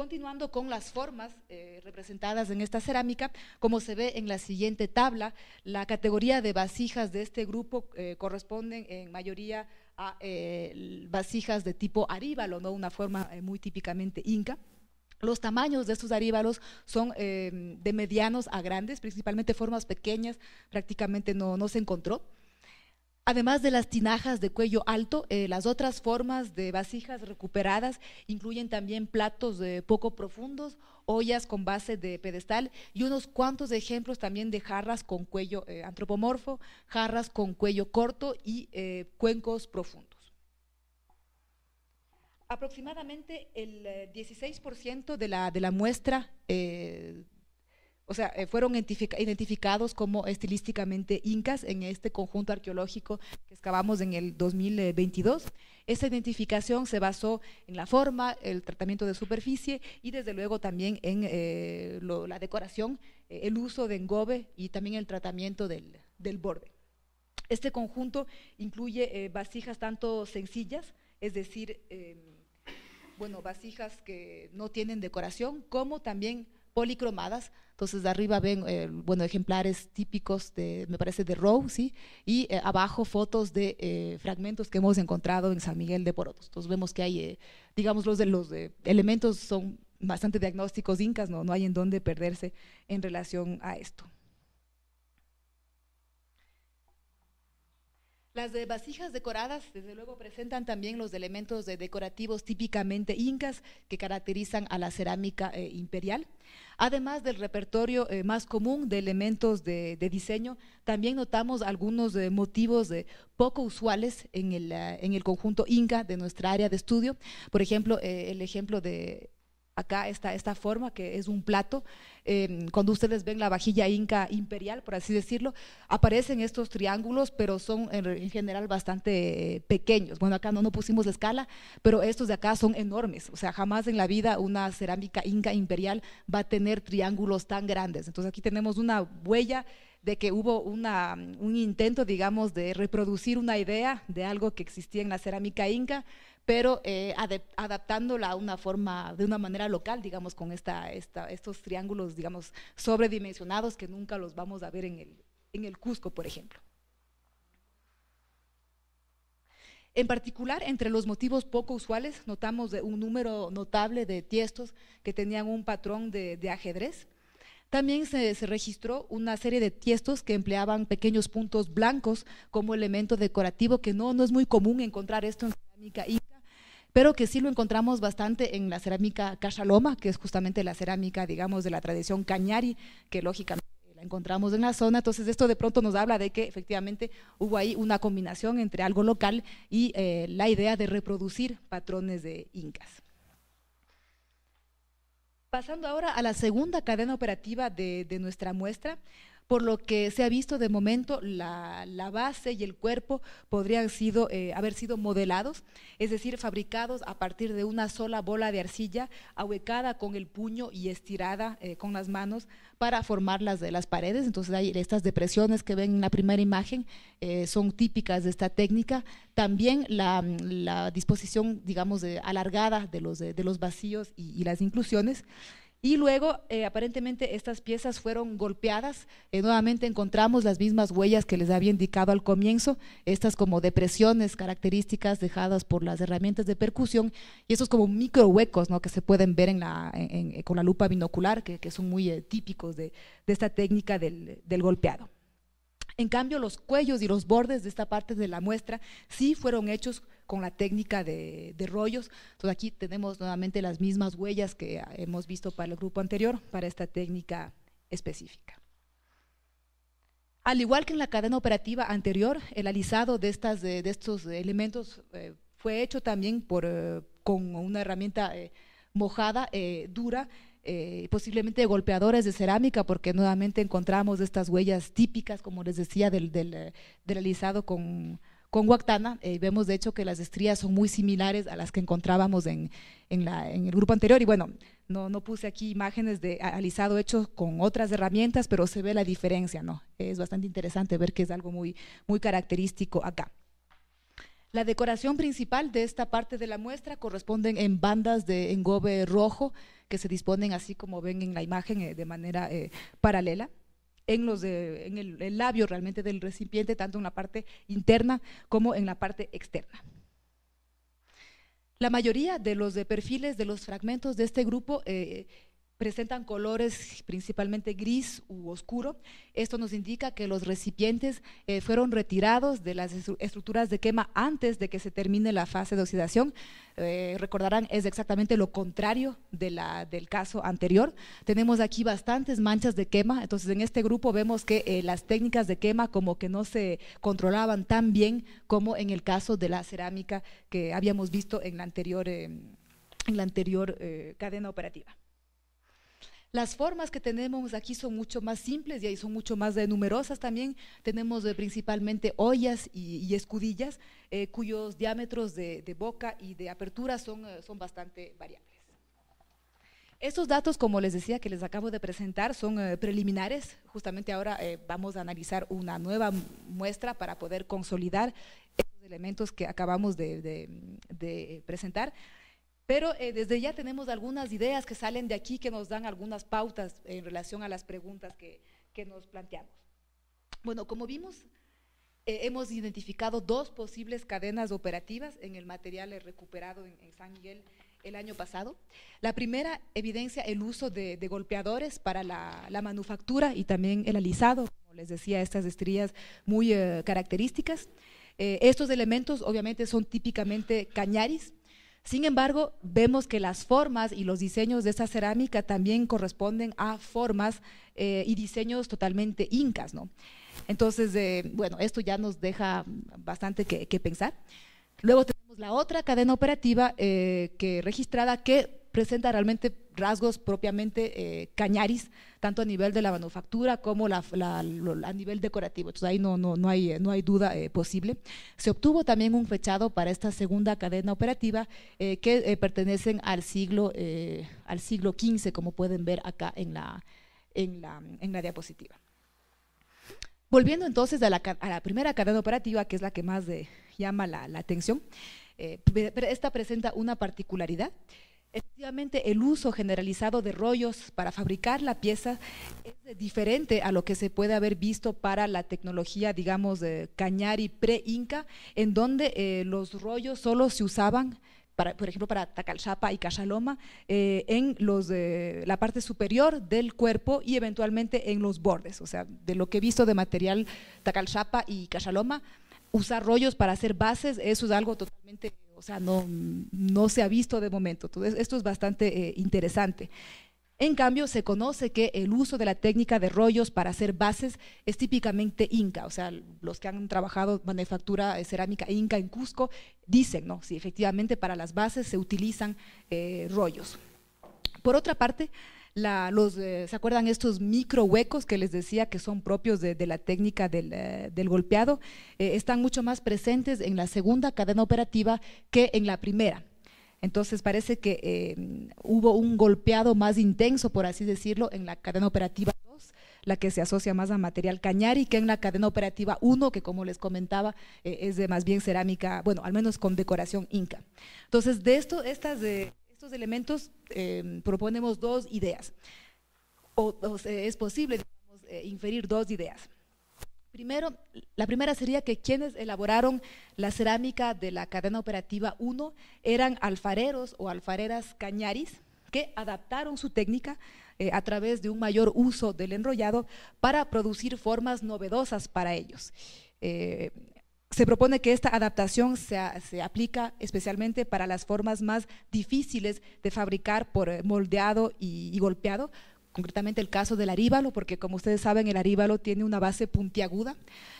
Continuando con las formas eh, representadas en esta cerámica, como se ve en la siguiente tabla, la categoría de vasijas de este grupo corresponde eh, corresponden en mayoría a eh, vasijas de tipo aríbalo, ¿no? una forma muy típicamente inca. Los tamaños de estos aríbalos son de medianos a grandes, principalmente formas pequeñas, prácticamente no se encontró. Además de las tinajas de cuello alto, eh, las otras formas de vasijas recuperadas incluyen también platos de eh, poco profundos, ollas con base de pedestal y unos cuantos ejemplos también de jarras con cuello eh, antropomorfo, jarras con cuello corto y cuencos profundos. Aproximadamente el 16% de la, de la muestra o sea, eh, fueron identificados como estilísticamente incas en este conjunto arqueológico que excavamos en el 2022. Eh, Esa identificación se basó en la forma, el tratamiento de superficie y desde luego también en eh, la decoración, el uso de engobe y también el tratamiento del, borde. Este conjunto incluye vasijas tanto sencillas, es decir, em, bueno, vasijas que no tienen decoración, como también policromadas. Entonces, de arriba ven, eh, bueno, ejemplares típicos de, me parece, de Rowe, ¿sí? Y eh, abajo fotos de eh, fragmentos que hemos encontrado en San Miguel de Porotos. Entonces, vemos que hay, digamos, los de los elementos son bastante diagnósticos incas, ¿no? No hay en dónde perderse en relación a esto. Las vasijas decoradas, desde luego, presentan también los elementos de decorativos típicamente incas que caracterizan a la cerámica eh, imperial. Además del repertorio eh, más común de elementos de, diseño, también notamos algunos eh, motivos poco usuales en el, conjunto inca de nuestra área de estudio. Por ejemplo, el ejemplo de acá está esta forma que es un plato. Em, cuando ustedes ven la vajilla inca imperial, por así decirlo, aparecen estos triángulos, pero son en, general bastante eh, pequeños. Bueno, acá no, no pusimos la escala, pero estos de acá son enormes. O sea, jamás en la vida una cerámica inca imperial va a tener triángulos tan grandes. Entonces aquí tenemos una huella de que hubo un intento, digamos, de reproducir una idea de algo que existía en la cerámica inca, pero eh, adaptándola a una forma, de una manera local, digamos, con estos triángulos, digamos, sobredimensionados que nunca los vamos a ver en el, Cusco, por ejemplo. En particular, entre los motivos poco usuales, notamos un número notable de tiestos que tenían un patrón de, ajedrez. También se, registró una serie de tiestos que empleaban pequeños puntos blancos como elemento decorativo, que no, es muy común encontrar esto en cerámica pero que sí lo encontramos bastante en la cerámica cachaloma, que es justamente la cerámica, digamos, de la tradición cañari, que lógicamente la encontramos en la zona. Entonces, esto de pronto nos habla de que efectivamente hubo ahí una combinación entre algo local y eh, la idea de reproducir patrones de incas. Pasando ahora a la segunda cadena operativa de nuestra muestra, por lo que se ha visto de momento, la, base y el cuerpo podrían eh, haber sido modelados, es decir, fabricados a partir de una sola bola de arcilla ahuecada con el puño y estirada eh, con las manos para formar las, las paredes. Entonces hay estas depresiones que ven en la primera imagen, eh, son típicas de esta técnica. También la, disposición, digamos, de, alargada de los, vacíos y las inclusiones. Y luego, eh, aparentemente, estas piezas fueron golpeadas. Eh, nuevamente encontramos las mismas huellas que les había indicado al comienzo, estas como depresiones características dejadas por las herramientas de percusión, y estos como micro huecos ¿no? que se pueden ver en con la lupa binocular, que, son muy eh, típicos de, esta técnica del golpeado. En cambio, los cuellos y los bordes de esta parte de la muestra sí fueron hechos con la técnica de, rollos. Entonces aquí tenemos nuevamente las mismas huellas que hemos visto para el grupo anterior, para esta técnica específica. Al igual que en la cadena operativa anterior, el alisado de, estos elementos eh, fue hecho también eh, con una herramienta eh, mojada, dura, eh, posiblemente golpeadores de cerámica, porque nuevamente encontramos estas huellas típicas, como les decía, del, eh, alisado con, con Huactana. Eh, vemos de hecho que las estrías son muy similares a las que encontrábamos en, la, el grupo anterior. Y bueno, no, puse aquí imágenes de alisado hecho con otras herramientas, pero se ve la diferencia, ¿no? Es bastante interesante ver que es algo muy, muy característico acá. La decoración principal de esta parte de la muestra corresponden en bandas de engobe rojo que se disponen así como ven en la imagen eh, de manera eh, paralela. En, los el, labio realmente del recipiente, tanto en la parte interna como en la parte externa. La mayoría de los de perfiles de los fragmentos de este grupo eh, presentan colores principalmente gris u oscuro. Esto nos indica que los recipientes eh, fueron retirados de las estructuras de quema antes de que se termine la fase de oxidación. Eh, recordarán, es exactamente lo contrario de la, del caso anterior. Tenemos aquí bastantes manchas de quema, entonces en este grupo vemos que eh, las técnicas de quema como que no se controlaban tan bien como en el caso de la cerámica que habíamos visto en en la anterior cadena operativa. Las formas que tenemos aquí son mucho más simples y ahí son mucho más numerosas también. Tenemos principalmente ollas y, escudillas, eh, cuyos diámetros de, boca y de apertura son, eh, son bastante variables. Estos datos, como les decía, que les acabo de presentar, son eh, preliminares. Justamente ahora vamos a analizar una nueva muestra para poder consolidar estos elementos que acabamos de presentar. Pero eh, desde ya tenemos algunas ideas que salen de aquí que nos dan algunas pautas en relación a las preguntas que, nos planteamos. Bueno, como vimos, eh, hemos identificado dos posibles cadenas operativas en el material recuperado en, San Miguel el año pasado. La primera evidencia el uso de, golpeadores para la, manufactura y también el alisado, como les decía, estas estrías muy eh, características. estos elementos obviamente son típicamente cañaris, sin embargo, vemos que las formas y los diseños de esta cerámica también corresponden a formas eh, y diseños totalmente incas, ¿no? Entonces, eh, bueno, esto ya nos deja bastante que, pensar. Luego tenemos la otra cadena operativa eh, que registrada que presenta realmente rasgos propiamente eh, cañaris, tanto a nivel de la manufactura como a nivel decorativo. Entonces ahí no, no, no, hay, eh, no hay duda eh, posible. Se obtuvo también un fechado para esta segunda cadena operativa que pertenecen al siglo, al siglo XV, como pueden ver acá en la, en la, diapositiva. Volviendo entonces a la, primera cadena operativa, que es la que más llama la, atención, esta presenta una particularidad Efectivamente, el uso generalizado de rollos para fabricar la pieza es diferente a lo que se puede haber visto para la tecnología, digamos, de cañari pre-inca, en donde eh, los rollos solo se usaban para, por ejemplo, para Tacalchapa y Cachaloma, eh, en los, la parte superior del cuerpo y eventualmente en los bordes. O sea, de lo que he visto de material Tacalchapa y Cachaloma, usar rollos para hacer bases, eso es algo totalmente o sea, no, no se ha visto de momento. Entonces, esto es bastante eh, interesante. En cambio, se conoce que el uso de la técnica de rollos para hacer bases es típicamente inca, o sea, los que han trabajado manufactura eh, cerámica inca en Cusco dicen, ¿no? Si efectivamente para las bases se utilizan eh, rollos. Por otra parte, los, eh, ¿se acuerdan estos micro huecos que les decía que son propios de, la técnica del, eh, golpeado? Eh, están mucho más presentes en la segunda cadena operativa que en la primera. Entonces parece que hubo un golpeado más intenso, por así decirlo, en la cadena operativa 2, la que se asocia más a material cañari, que en la cadena operativa 1, que como les comentaba, es de más bien cerámica, bueno, al menos con decoración inca. Entonces, de esto, estas... de estos elementos eh, proponemos dos ideas, o, es posible eh, inferir dos ideas. Primero, la primera sería que quienes elaboraron la cerámica de la cadena operativa 1 eran alfareros o alfareras cañaris que adaptaron su técnica eh, a través de un mayor uso del enrollado para producir formas novedosas para ellos se propone que esta adaptación se, se, aplica especialmente para las formas más difíciles de fabricar por eh, moldeado y, golpeado, concretamente el caso del aríbalo, porque como ustedes saben, el aríbalo tiene una base puntiaguda.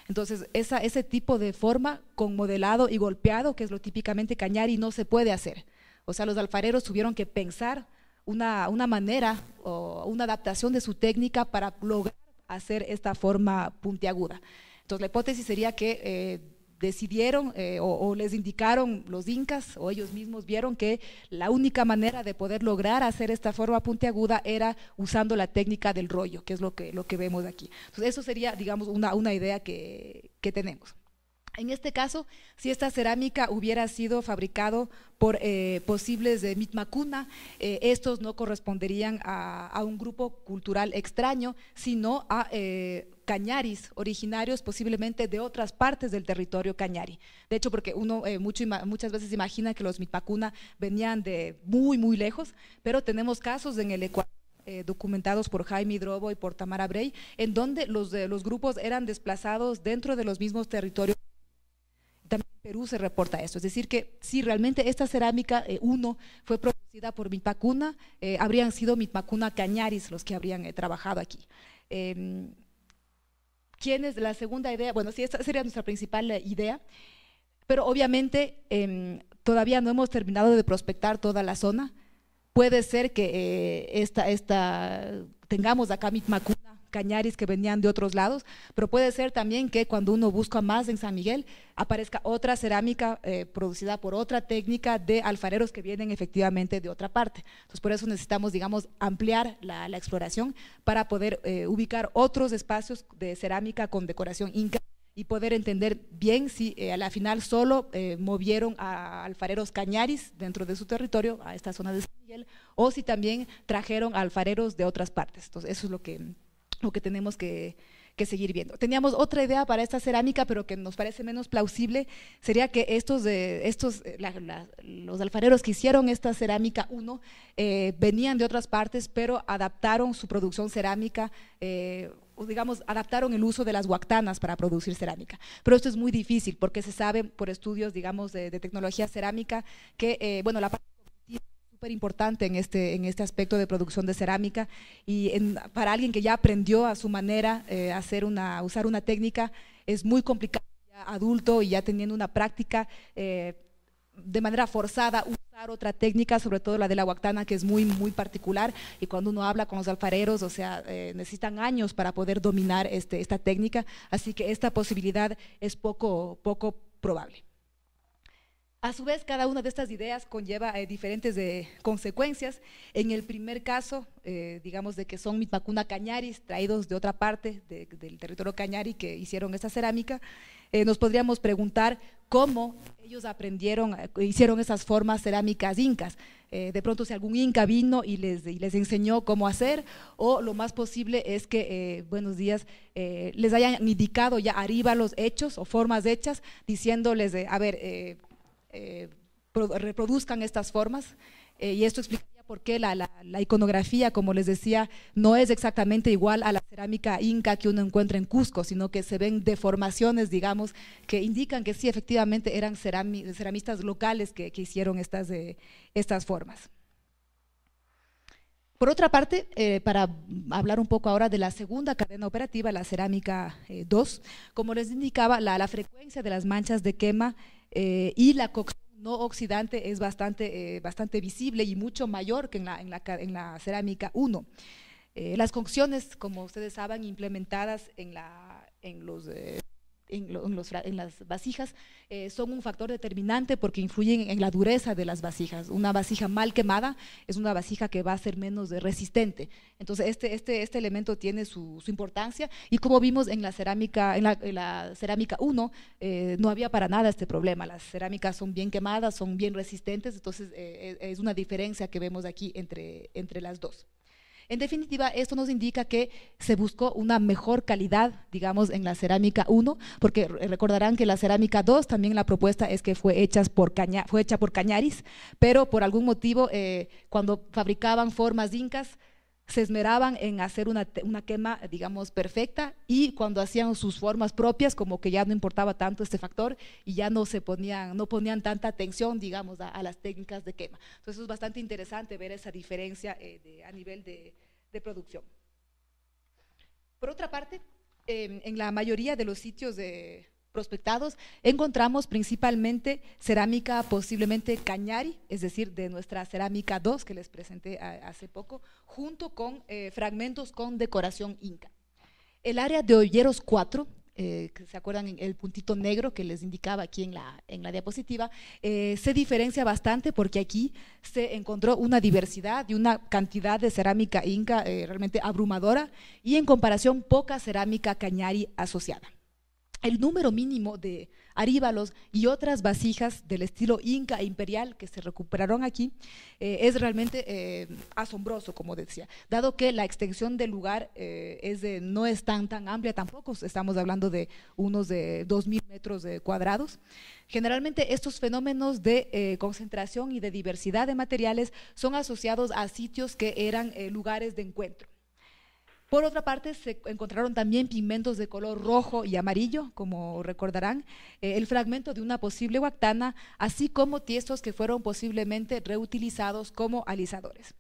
Entonces, ese tipo de forma con modelado y golpeado, que es lo típicamente cañari, no se puede hacer. O sea, los alfareros tuvieron que pensar una, manera o una adaptación de su técnica para lograr hacer esta forma puntiaguda. Entonces, la hipótesis sería que eh, decidieron eh, o, les indicaron los incas o ellos mismos vieron que la única manera de poder lograr hacer esta forma puntiaguda era usando la técnica del rollo, que es lo que, lo que vemos aquí. Entonces, eso sería, digamos, una, una idea que tenemos. En este caso, si esta cerámica hubiera sido fabricado por eh, posibles de Mitmacuna, eh, estos no corresponderían a, un grupo cultural extraño, sino a eh, cañaris originarios posiblemente de otras partes del territorio cañari. De hecho, porque uno muchas veces imagina que los Mitmacuna venían de muy, muy lejos, pero tenemos casos en el Ecuador documentados por Jaime Drobo y por Tamara Bray, en donde los, los grupos eran desplazados dentro de los mismos territorios Perú se reporta esto. Es decir, que si realmente esta cerámica 1 eh, fue producida por Mitpacuna, eh, habrían sido Mitpacuna Cañaris los que habrían eh, trabajado aquí. Em, ¿Quién es la segunda idea? Bueno, sí, esta sería nuestra principal idea, pero obviamente em, todavía no hemos terminado de prospectar toda la zona. Puede ser que esta, esta, tengamos acá Mitmacuna cañaris que venían de otros lados, pero puede ser también que cuando uno busca más en San Miguel aparezca otra cerámica eh, producida por otra técnica de alfareros que vienen efectivamente de otra parte. Entonces, por eso necesitamos, digamos, ampliar la, exploración para poder eh, ubicar otros espacios de cerámica con decoración inca y poder entender bien si eh, a la final solo movieron a alfareros cañaris dentro de su territorio, a esta zona de San Miguel, o si también trajeron alfareros de otras partes. Entonces, eso es lo que o que tenemos que, seguir viendo. Teníamos otra idea para esta cerámica, pero que nos parece menos plausible, sería que estos, estos eh, los alfareros que hicieron esta cerámica 1 eh, venían de otras partes, pero adaptaron su producción cerámica. Eh, digamos, adaptaron el uso de las huactanas para producir cerámica. Pero esto es muy difícil porque se sabe por estudios, digamos, de, tecnología cerámica que, eh, bueno, la parte súper importante en este, en este aspecto de producción de cerámica y para alguien que ya aprendió a su manera eh, hacer una, usar una técnica es muy complicado, ya adulto y ya teniendo una práctica eh, de manera forzada usar otra técnica, sobre todo la de la huactana que es muy, muy particular y cuando uno habla con los alfareros, o sea, eh, necesitan años para poder dominar este, esta técnica, así que esta posibilidad es poco, poco probable. A su vez, cada una de estas ideas conlleva eh, diferentes eh, consecuencias. En el primer caso, eh, digamos de que son mitmacuna cañaris, traídos de otra parte del territorio cañari que hicieron esta cerámica, nos podríamos preguntar cómo ellos aprendieron, hicieron esas formas cerámicas incas. de pronto si algún inca vino y les, les, enseñó cómo hacer, o lo más posible es que, buenos días, les hayan indicado ya arriba los hechos o formas hechas, diciéndoles, de, a ver, eh, reproduzcan estas formas. Eh, y esto explicaría por qué la, iconografía, como les decía, no es exactamente igual a la cerámica inca que uno encuentra en Cusco, sino que se ven deformaciones, digamos, que indican que sí, efectivamente, eran ceramistas locales que, hicieron eh, estas, formas. Por otra parte, para hablar un poco ahora de la segunda cadena operativa, la cerámica 2, como les indicaba, la frecuencia de las manchas de quema eh, y la cocción no oxidante es bastante, eh, bastante visible y mucho mayor que en la, en la, en la cerámica 1. Eh, las cocciones, como ustedes saben, implementadas en, la, en los en, las vasijas eh, son un factor determinante porque influyen en la dureza de las vasijas. Una vasija mal quemada es una vasija que va a ser menos resistente. Entonces, este, este, este elemento tiene su, importancia y como vimos en la cerámica, en la, cerámica 1, eh, no había para nada este problema. Las cerámicas son bien quemadas, son bien resistentes, entonces eh, es una diferencia que vemos aquí entre, entre las dos. En definitiva, esto nos indica que se buscó una mejor calidad, digamos, en la cerámica 1, porque recordarán que la cerámica 2 también la propuesta es que fue, hecha por, caña, fue hecha por Cañaris, pero por algún motivo, eh, cuando fabricaban formas incas, se esmeraban en hacer una, quema, digamos, perfecta y cuando hacían sus formas propias, como que ya no importaba tanto este factor y ya no se ponían, no ponían tanta atención, digamos, a, las técnicas de quema. Entonces es bastante interesante ver esa diferencia eh, a nivel de, producción. Por otra parte, em, en la mayoría de los sitios de, prospectados, encontramos principalmente cerámica posiblemente cañari, es decir, de nuestra cerámica 2 que les presenté hace poco, junto con eh, fragmentos con decoración inca. El área de Olleros 4, eh, que se acuerdan el puntito negro que les indicaba aquí en la, en la diapositiva, eh, se diferencia bastante porque aquí se encontró una diversidad y una cantidad de cerámica inca realmente abrumadora y en comparación poca cerámica cañari asociada el número mínimo de aríbalos y otras vasijas del estilo inca e imperial que se recuperaron aquí eh, es realmente eh, asombroso, como decía, dado que la extensión del lugar eh, es de, no es tan, tan amplia tampoco, estamos hablando de unos de 2.000 metros cuadrados. Generalmente estos fenómenos de concentración y de diversidad de materiales son asociados a sitios que eran lugares de encuentro. Por otra parte, se encontraron también pigmentos de color rojo y amarillo, como recordarán, eh, el fragmento de una posible huactana, así como tiestos que fueron posiblemente reutilizados como alisadores.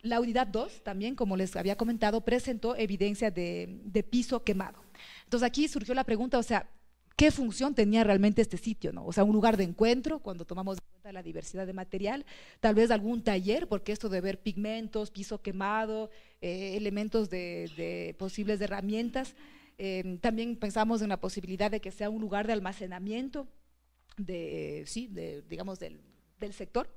La unidad 2 también, como les había comentado, presentó evidencia de, de piso quemado. Entonces aquí surgió la pregunta, o sea, qué función tenía realmente este sitio, ¿no? O sea, un lugar de encuentro, cuando tomamos en cuenta la diversidad de material, tal vez algún taller, porque esto de ver pigmentos, piso quemado, eh, elementos de, posibles herramientas. Em, también pensamos en la posibilidad de que sea un lugar de almacenamiento, de, sí, digamos, del, sector.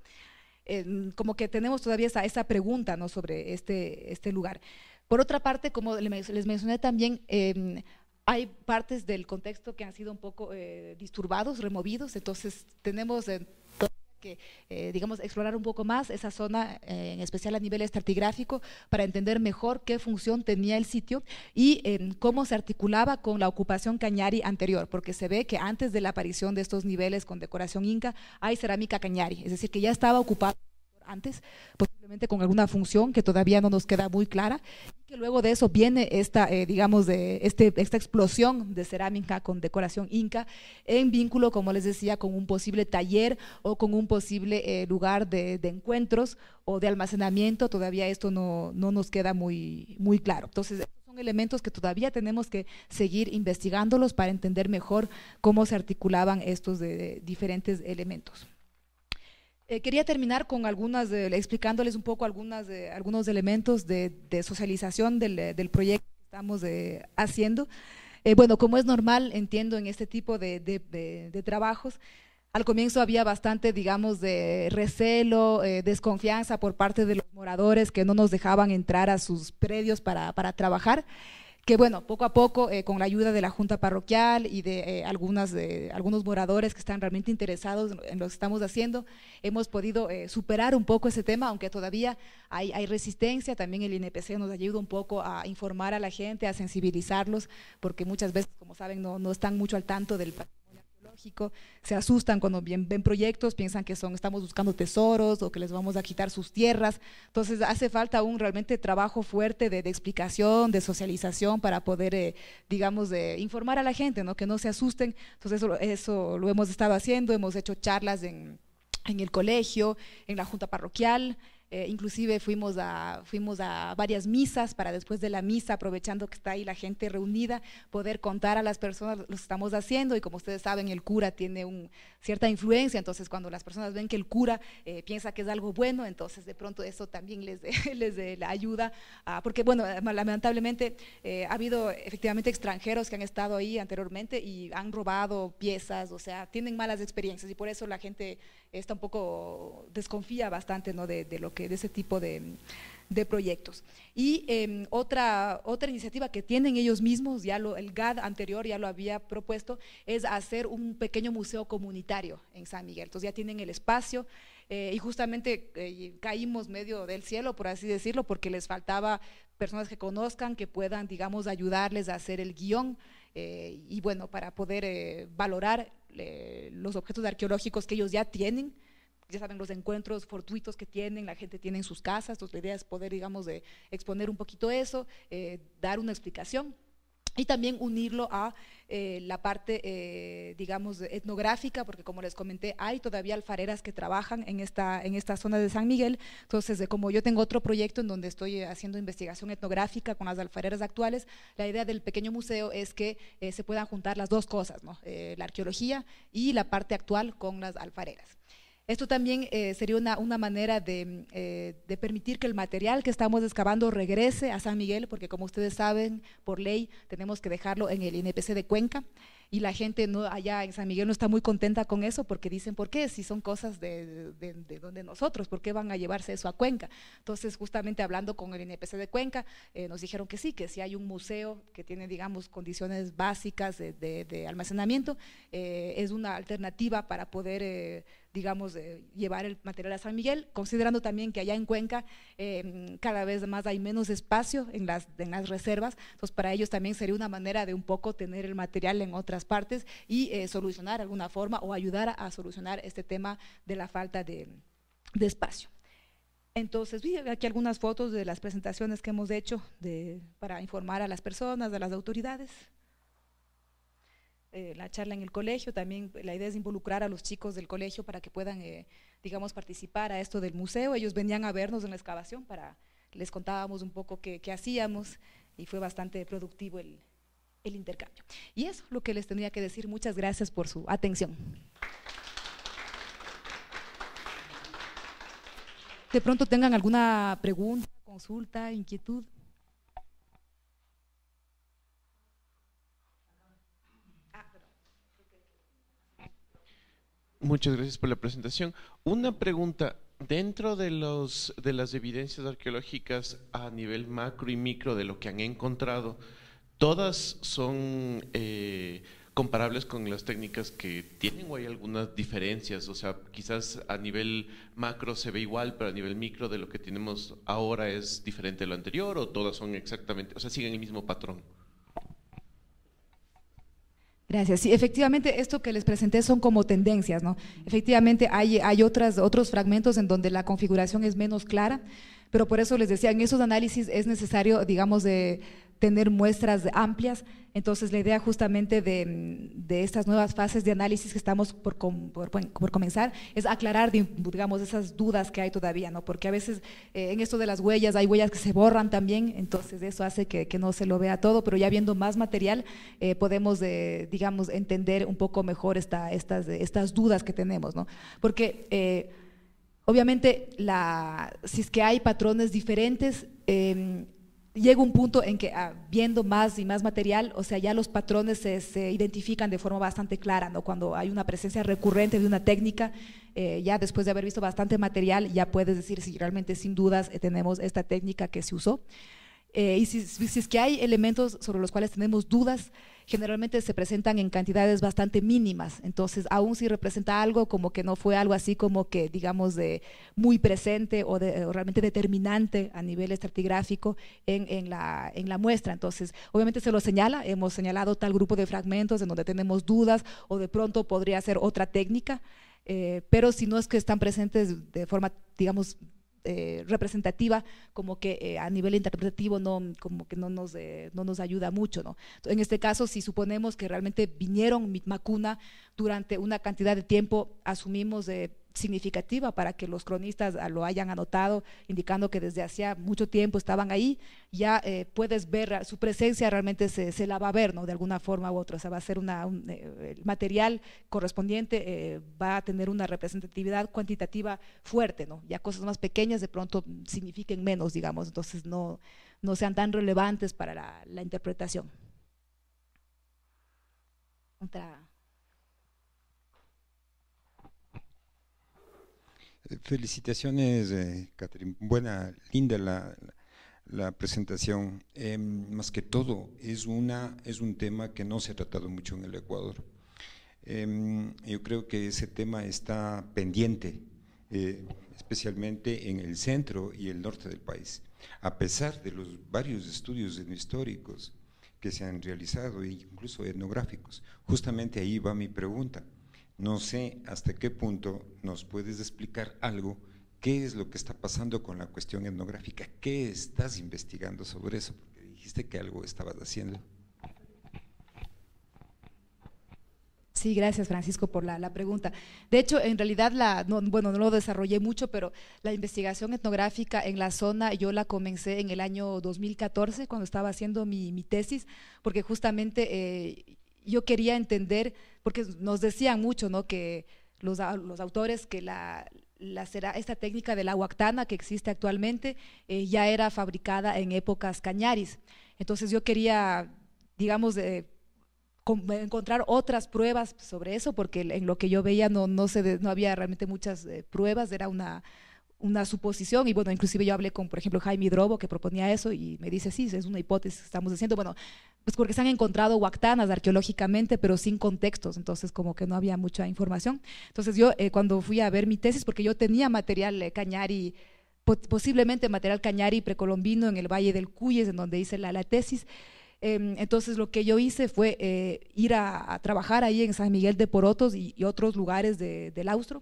Em, como que tenemos todavía esa, pregunta ¿no? sobre este, este lugar. Por otra parte, como les mencioné también, eh, hay partes del contexto que han sido un poco eh, disturbados, removidos, entonces tenemos eh, que, eh, digamos, explorar un poco más esa zona, en especial a nivel estratigráfico, para entender mejor qué función tenía el sitio y cómo se articulaba con la ocupación cañari anterior, porque se ve que antes de la aparición de estos niveles con decoración inca hay cerámica cañari, es decir, que ya estaba ocupada antes, posiblemente con alguna función que todavía no nos queda muy clara, que luego de eso viene esta, eh, digamos, de este, esta explosión de cerámica con decoración inca en vínculo, como les decía, con un posible taller o con un posible eh, lugar de, encuentros o de almacenamiento. Todavía esto no, no nos queda muy, muy claro. Entonces, son elementos que todavía tenemos que seguir investigándolos para entender mejor cómo se articulaban estos de diferentes elementos. Eh, quería terminar con algunas, explicándoles un poco algunas algunos elementos de, socialización eh, del, proyecto que estamos eh, haciendo. bueno, como es normal, entiendo, en este tipo de, trabajos, al comienzo había bastante, digamos, de recelo, desconfianza por parte de los moradores que no nos dejaban entrar a sus predios para, para trabajar que bueno, poco a poco, eh, con la ayuda de la Junta Parroquial y de eh, algunas, algunos moradores que están realmente interesados en lo que estamos haciendo, hemos podido eh, superar un poco ese tema, aunque todavía hay, resistencia, también el INPC nos ayuda un poco a informar a la gente, a sensibilizarlos, porque muchas veces, como saben, no, no están mucho al tanto del se asustan cuando ven, proyectos, piensan que son, estamos buscando tesoros o que les vamos a quitar sus tierras. Entonces hace falta un realmente trabajo fuerte de, explicación, de socialización para poder, eh, digamos, informar a la gente, ¿no? que no se asusten. Entonces eso, lo hemos estado haciendo, hemos hecho charlas en el colegio, en la junta parroquial, eh, inclusive fuimos a, fuimos a varias misas para después de la misa, aprovechando que está ahí la gente reunida, poder contar a las personas lo que estamos haciendo. Y como ustedes saben, el cura tiene un, cierta influencia, entonces cuando las personas ven que el cura eh, piensa que es algo bueno, entonces de pronto eso también les, les la ayuda. Ah, porque, bueno, lamentablemente eh, ha habido efectivamente extranjeros que han estado ahí anteriormente y han robado piezas, o sea, tienen malas experiencias y por eso la gente un poco desconfía bastante ¿no? de, lo que, de ese tipo de, proyectos. Y em, otra, otra iniciativa que tienen ellos mismos, ya lo, el GAD anterior ya lo había propuesto, es hacer un pequeño museo comunitario en San Miguel. Entonces ya tienen el espacio eh, y justamente eh, caímos medio del cielo, por así decirlo, porque les faltaba personas que conozcan, que puedan, digamos, ayudarles a hacer el guión eh, y bueno, para poder eh, valorar eh, los objetos arqueológicos que ellos ya tienen, ya saben, los encuentros fortuitos que tienen, la gente tiene en sus casas, entonces la idea es poder, digamos, exponer un poquito eso, dar una explicación y también unirlo a eh, la parte, eh, digamos, etnográfica, porque como les comenté, hay todavía alfareras que trabajan en esta, en esta zona de San Miguel. Entonces, como yo tengo otro proyecto en donde estoy eh, haciendo investigación etnográfica con las alfareras actuales, la idea del pequeño museo es que se puedan juntar las dos cosas, la arqueología y la parte actual con las alfareras. Esto también eh, sería una, una manera mm, eh, de, permitir que el material que estamos excavando regrese a San Miguel, porque como ustedes saben, por ley tenemos que dejarlo en el INPC de Cuenca y la gente no, allá en San Miguel no está muy contenta con eso porque dicen, ¿por qué? Si son cosas de, donde nosotros, ¿por qué van a llevarse eso a Cuenca? Entonces, justamente hablando con el INPC de Cuenca, eh, nos dijeron que sí, que si hay un museo que tiene, digamos, condiciones básicas de, almacenamiento, es una alternativa para poder digamos, llevar el material a San Miguel, considerando también que allá en Cuenca em, cada vez más hay menos espacio en las, reservas, entonces para ellos también sería una manera de un poco tener el material en otras partes y eh, solucionar alguna forma o ayudar a, solucionar este tema de la falta de, de espacio. Entonces, vi aquí algunas fotos de las presentaciones que hemos hecho para informar a las personas, a las autoridades. Eh, la charla en el colegio, también eh, la idea es involucrar a los chicos del colegio para que puedan, eh, digamos, participar a esto del museo. Ellos venían a vernos en la excavación para, les contábamos un poco qué, hacíamos y fue bastante productivo el, el intercambio. Y eso es lo que les tendría que decir. Muchas gracias por su atención. De pronto tengan alguna pregunta, consulta, inquietud. Muchas gracias por la presentación. Una pregunta, dentro de, los, de las evidencias arqueológicas a nivel macro y micro de lo que han encontrado, ¿todas son eh, comparables con las técnicas que tienen o hay algunas diferencias? O sea, quizás a nivel macro se ve igual, pero a nivel micro de lo que tenemos ahora es diferente a lo anterior o todas son exactamente, o sea, siguen el mismo patrón. Gracias. Sí, efectivamente, esto que les presenté son como tendencias, ¿no? Efectivamente, hay, hay otras, otros fragmentos en donde la configuración es menos clara, pero por eso les decía, en esos análisis es necesario, digamos, de tener muestras amplias. Entonces, la idea justamente de, de estas nuevas fases de análisis que estamos por, por, comenzar es aclarar, digamos, esas dudas que hay todavía, ¿no? Porque a veces eh, en esto de las huellas hay huellas que se borran también, entonces eso hace que, que no se lo vea todo, pero ya viendo más material eh, podemos, eh, digamos, entender un poco mejor esta, estas, estas dudas que tenemos, ¿no? Porque obviamente la, si es que hay patrones diferentes, em, llega un punto en que ah, viendo más y más material, o sea, ya los patrones se, identifican de forma bastante clara, ¿no? Cuando hay una presencia recurrente de una técnica, eh, ya después de haber visto bastante material, ya puedes decir si realmente sin dudas eh, tenemos esta técnica que se usó. Eh, y si, es que hay elementos sobre los cuales tenemos dudas, generalmente se presentan en cantidades bastante mínimas. Entonces, aún si representa algo como que no fue algo así como que, digamos, de muy presente o, de, realmente determinante a nivel estratigráfico en, la, en la muestra. Entonces, obviamente se lo señala, hemos señalado tal grupo de fragmentos en donde tenemos dudas o de pronto podría ser otra técnica. Eh, pero si no es que están presentes de forma, digamos, eh, representativa como que eh, a nivel interpretativo no, como que no nos, eh, no nos ayuda mucho. ¿no? En este caso, si suponemos que realmente vinieron Macuna durante una cantidad de tiempo, asumimos... de significativa para que los cronistas ah, lo hayan anotado, indicando que desde hacía mucho tiempo estaban ahí, ya eh, puedes ver, ah, su presencia realmente se, la va a ver, ¿no? De alguna forma u otra, o sea, va a ser una, un, eh, material correspondiente eh, va a tener una representatividad cuantitativa fuerte, ¿no? Ya cosas más pequeñas de pronto signifiquen menos, digamos, entonces no, no sean tan relevantes para la, interpretación. Felicitaciones, eh, Buena, linda la, presentación. Em, más que todo, es, una, es un tema que no se ha tratado mucho en el Ecuador. Em, yo creo que ese tema está pendiente, eh, especialmente en el centro y el norte del país, a pesar de los varios estudios históricos que se han realizado, e incluso etnográficos. Justamente ahí va mi pregunta. No sé hasta qué punto nos puedes explicar algo, qué es lo que está pasando con la cuestión etnográfica, qué estás investigando sobre eso, porque dijiste que algo estabas haciendo. Sí, gracias Francisco por la, pregunta. De hecho, en realidad, la, no, bueno, no lo desarrollé mucho, pero la investigación etnográfica en la zona yo la comencé en el año 2014, cuando estaba haciendo mi, tesis, porque justamente eh, yo quería entender, porque nos decían mucho, ¿no? Que los, autores que la, la, esta técnica de la huactana que existe actualmente eh, ya era fabricada en épocas cañaris. Entonces yo quería, digamos, eh, encontrar otras pruebas sobre eso, porque en lo que yo veía no, no, se, no había realmente muchas eh, pruebas, era una, una suposición y bueno, inclusive yo hablé con, por ejemplo, Jaime Drobo que proponía eso y me dice, sí, es una hipótesis que estamos haciendo, bueno, pues porque se han encontrado huactanas arqueológicamente, pero sin contextos, entonces como que no había mucha información. Entonces yo eh, cuando fui a ver mi tesis, porque yo tenía material eh, cañari, posiblemente material cañari precolombino en el Valle del Cuyes, en donde hice la, tesis, em, entonces lo que yo hice fue eh, ir a, trabajar ahí en San Miguel de Porotos y, otros lugares del Austro,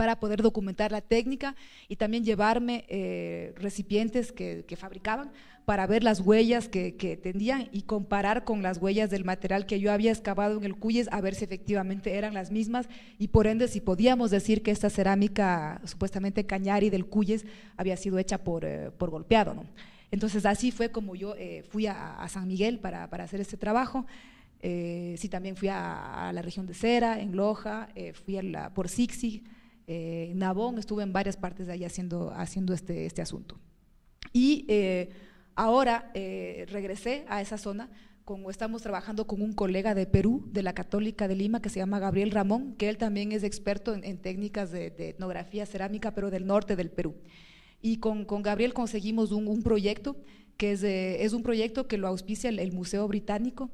para poder documentar la técnica y también llevarme eh, recipientes que, fabricaban para ver las huellas que, que tendían y comparar con las huellas del material que yo había excavado en el Cuyes a ver si efectivamente eran las mismas y por ende si podíamos decir que esta cerámica supuestamente cañari del Cuyes había sido hecha por, eh, por golpeado. ¿no? Entonces así fue como yo eh, fui a, San Miguel para, para hacer este trabajo. sí, también fui a, la región de Cera, en Loja, fui la, por Sixi, eh, Nabón, estuve en varias partes de allá haciendo, haciendo este, este asunto. Y eh, ahora eh, regresé a esa zona, con, estamos trabajando con un colega de Perú, de la Católica de Lima, que se llama Gabriel Ramón, que él también es experto en, técnicas de, etnografía cerámica, pero del norte del Perú. Y con, Gabriel conseguimos un, proyecto que es, un proyecto que lo auspicia el Museo Británico,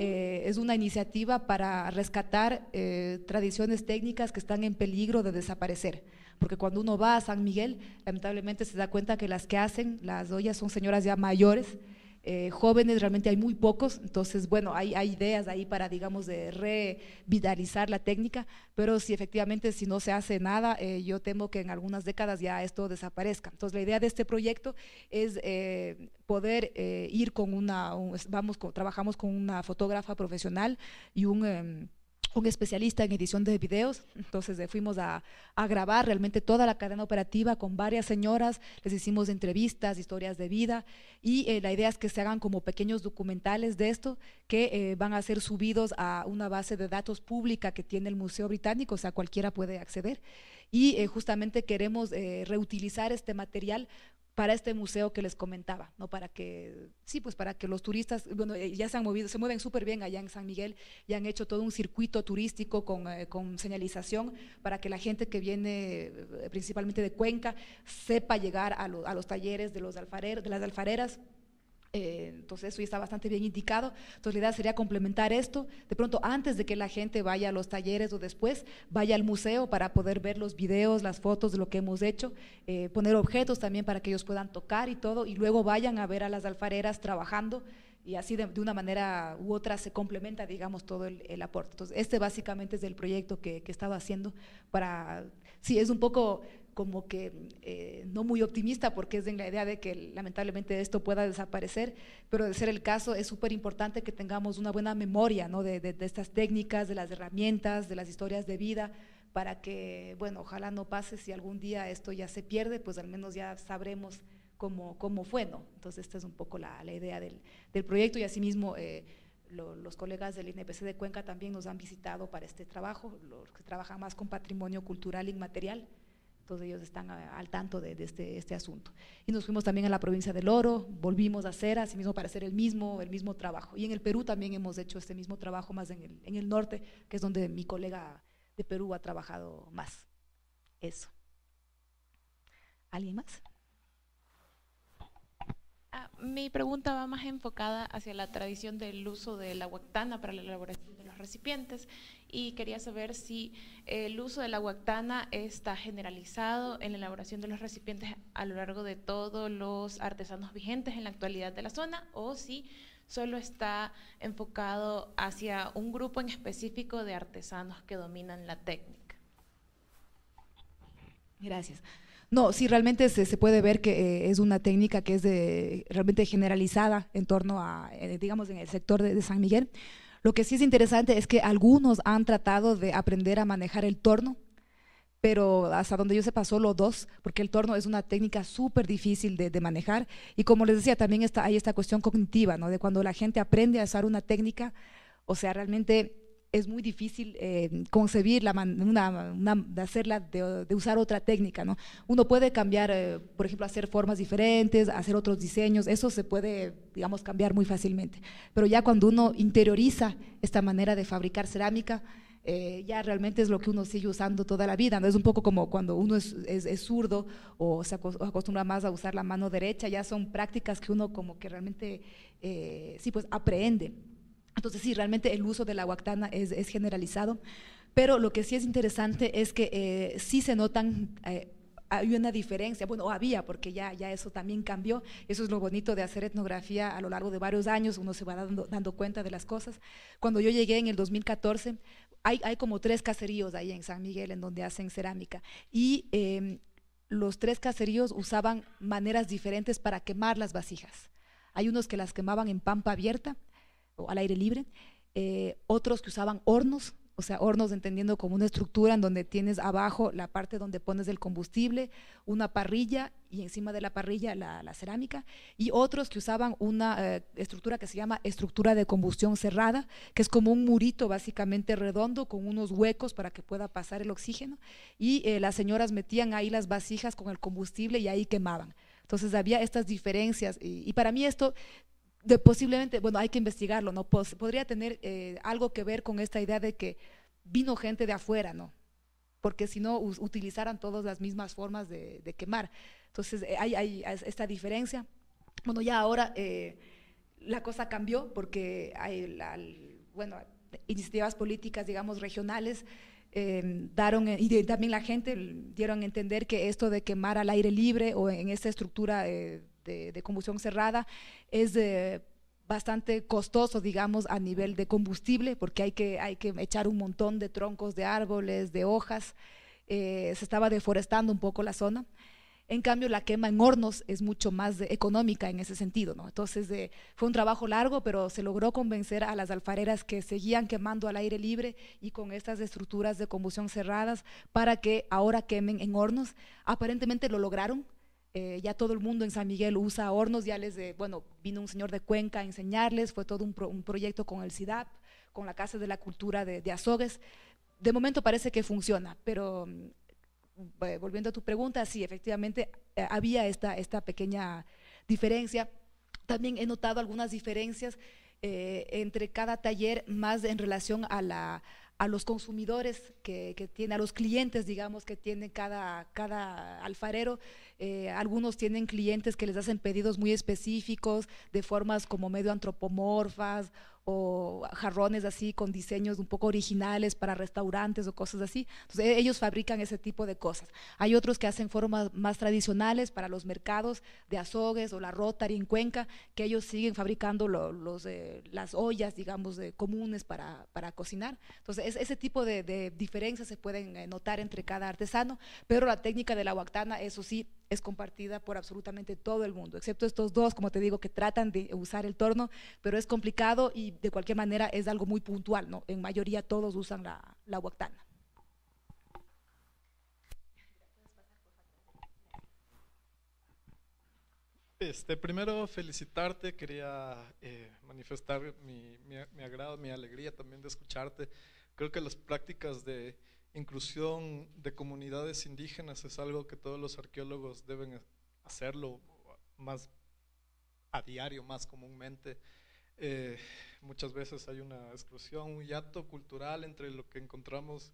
eh, es una iniciativa para rescatar eh, tradiciones técnicas que están en peligro de desaparecer. Porque cuando uno va a San Miguel, lamentablemente se da cuenta que las que hacen las ollas son señoras ya mayores eh, jóvenes, realmente hay muy pocos, entonces, bueno, hay, ideas ahí para, digamos, de revitalizar la técnica, pero si efectivamente si no se hace nada, eh, yo temo que en algunas décadas ya esto desaparezca. Entonces, la idea de este proyecto es eh, poder ir con una, vamos, trabajamos con una fotógrafa profesional y un em, un especialista en edición de videos, entonces eh, fuimos a, grabar realmente toda la cadena operativa con varias señoras, les hicimos entrevistas, historias de vida y eh, la idea es que se hagan como pequeños documentales de esto que eh, van a ser subidos a una base de datos pública que tiene el Museo Británico, o sea, cualquiera puede acceder y eh, justamente queremos reutilizar este material para este museo que les comentaba, ¿no? Para que, sí, pues para que los turistas, bueno, eh, ya se han movido, se mueven súper bien allá en San Miguel ya han hecho todo un circuito turístico eh, con, señalización para que la gente que viene eh, principalmente de Cuenca sepa llegar a, a los talleres de, los alfareros, de las alfareras eh, entonces eso ya está bastante bien indicado. Entonces la idea sería complementar esto, de pronto antes de que la gente vaya a los talleres o después, vaya al museo para poder ver los videos, las fotos de lo que hemos hecho, eh, poner objetos también para que ellos puedan tocar y todo, y luego vayan a ver a las alfareras trabajando y así de, una manera u otra se complementa, digamos, todo el, aporte. Entonces, este básicamente es el proyecto que, que, he estado haciendo para, sí, es un poco como que eh, no muy optimista porque es en la idea de que lamentablemente esto pueda desaparecer, pero de ser el caso es súper importante que tengamos una buena memoria de, estas técnicas, de las herramientas, de las historias de vida, para que, bueno, ojalá no pase, si algún día esto ya se pierde, pues al menos ya sabremos cómo, cómo fue, ¿no? Entonces, esta es un poco la, idea del, proyecto y asimismo eh, los colegas del INPC de Cuenca también nos han visitado para este trabajo, los que trabajan más con patrimonio cultural inmaterial, todos ellos están eh, al tanto de, este, este, asunto. Y nos fuimos también a la provincia del Oro, volvimos a hacer así mismo para hacer el mismo, el mismo trabajo. Y en el Perú también hemos hecho este mismo trabajo más en el, en el norte, que es donde mi colega de Perú ha trabajado más. Eso. ¿Alguien más? Ah, mi pregunta va más enfocada hacia la tradición del uso de la huactana para la elaboración de los recipientes y quería saber si el uso de la huactana está generalizado en la elaboración de los recipientes a lo largo de todos los artesanos vigentes en la actualidad de la zona o si solo está enfocado hacia un grupo en específico de artesanos que dominan la técnica. Gracias. No, sí, realmente se, puede ver que eh, es una técnica que es de, realmente generalizada en torno a, eh, digamos, en el sector de, San Miguel. Lo que sí es interesante es que algunos han tratado de aprender a manejar el torno, pero hasta donde yo se pasó los dos, porque el torno es una técnica súper difícil de, manejar. Y como les decía, también está, hay esta cuestión cognitiva, ¿no? De cuando la gente aprende a usar una técnica, o sea, realmente es muy difícil eh, concebir la de hacerla, de, usar otra técnica, ¿no? Uno puede cambiar, eh, por ejemplo, hacer formas diferentes, hacer otros diseños, eso se puede, digamos, cambiar muy fácilmente. Pero ya cuando uno interioriza esta manera de fabricar cerámica, eh, ya realmente es lo que uno sigue usando toda la vida. ¿no? Es un poco como cuando uno es, zurdo o se acostumbra más a usar la mano derecha, ya son prácticas que uno como que realmente, eh, sí, pues aprende. Entonces sí, realmente el uso de la huactana es, generalizado, pero lo que sí es interesante es que eh, sí se notan... Eh, hay una diferencia, bueno, había, porque ya, ya eso también cambió, eso es lo bonito de hacer etnografía a lo largo de varios años, uno se va dando, dando cuenta de las cosas. Cuando yo llegué en el 2014, hay, hay como tres caseríos ahí en San Miguel en donde hacen cerámica, y em, los tres caseríos usaban maneras diferentes para quemar las vasijas. Hay unos que las quemaban en pampa abierta, al aire libre, eh, otros que usaban hornos, o sea, hornos entendiendo como una estructura en donde tienes abajo la parte donde pones el combustible, una parrilla y encima de la parrilla la, cerámica, y otros que usaban una eh, estructura que se llama estructura de combustión cerrada, que es como un murito básicamente redondo con unos huecos para que pueda pasar el oxígeno, y eh, las señoras metían ahí las vasijas con el combustible y ahí quemaban. Entonces había estas diferencias y para mí esto de posiblemente, bueno, hay que investigarlo, ¿no? podría tener eh, algo que ver con esta idea de que vino gente de afuera, ¿no? Porque si no, utilizaran todas las mismas formas de, quemar. Entonces, eh, hay, esta diferencia. Bueno, ya ahora eh, la cosa cambió porque hay, bueno, iniciativas políticas, digamos, regionales, em, daron, y también la gente dieron a entender que esto de quemar al aire libre o en esta estructura de, combustión cerrada es eh, bastante costoso, digamos, a nivel de combustible, porque hay que, hay que echar un montón de troncos de árboles, de hojas. Eh, se estaba deforestando un poco la zona. En cambio, la quema en hornos es mucho más económica en ese sentido, ¿no? Entonces, eh, fue un trabajo largo, pero se logró convencer a las alfareras que seguían quemando al aire libre y con estas estructuras de combustión cerradas para que ahora quemen en hornos. Aparentemente lo lograron, eh, ya todo el mundo en San Miguel usa hornos, ya les, de, bueno, vino un señor de Cuenca a enseñarles, fue todo un, proyecto con el CIDAP, con la Casa de la Cultura de, Azogues. De momento parece que funciona, pero mm, eh, volviendo a tu pregunta, sí, efectivamente eh, había esta, esta pequeña diferencia. También he notado algunas diferencias entre cada taller más en relación a la, a los consumidores que, tiene, a los clientes, digamos, que tiene cada, cada alfarero. Eh, algunos tienen clientes que les hacen pedidos muy específicos, de formas como medio antropomorfas o jarrones así con diseños un poco originales para restaurantes o cosas así. Entonces e-, ellos fabrican ese tipo de cosas. Hay otros que hacen formas más tradicionales para los mercados de azogues o la rota en Cuenca, que ellos siguen fabricando las ollas, digamos, de, comunes para, cocinar. Entonces ese tipo de, de, diferencias se pueden eh, notar entre cada artesano, pero la técnica de la huactana, eso sí, es compartida por absolutamente todo el mundo, excepto estos dos, como te digo, que tratan de usar el torno, pero es complicado y de cualquier manera es algo muy puntual, ¿no? En mayoría todos usan la, la huactana. Este, primero felicitarte, quería eh, manifestar mi, mi agrado, mi alegría también de escucharte. Creo que las prácticas de inclusión de comunidades indígenas es algo que todos los arqueólogos deben hacerlo más a diario, más comúnmente. Eh, muchas veces hay una exclusión, un hiato cultural entre lo que encontramos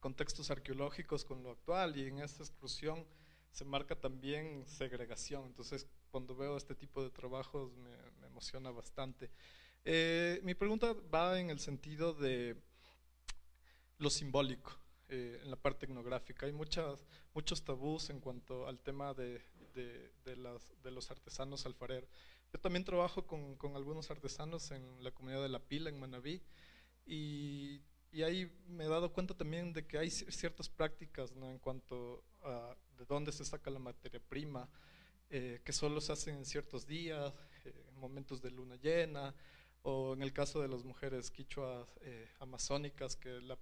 contextos arqueológicos con lo actual y en esta exclusión se marca también segregación. Entonces, cuando veo este tipo de trabajos me, emociona bastante. Eh, mi pregunta va en el sentido de lo simbólico. Eh, en la parte etnográfica. Hay muchas, muchos tabús en cuanto al tema de, de, los artesanos alfarer Yo también trabajo con, con, algunos artesanos en la comunidad de La Pila, en Manabí, y, y, ahí me he dado cuenta también de que hay ciertas prácticas ¿no? en cuanto a de dónde se saca la materia prima, eh, que solo se hacen en ciertos días, eh, en momentos de luna llena, o en el caso de las mujeres quichuas amazónicas, que la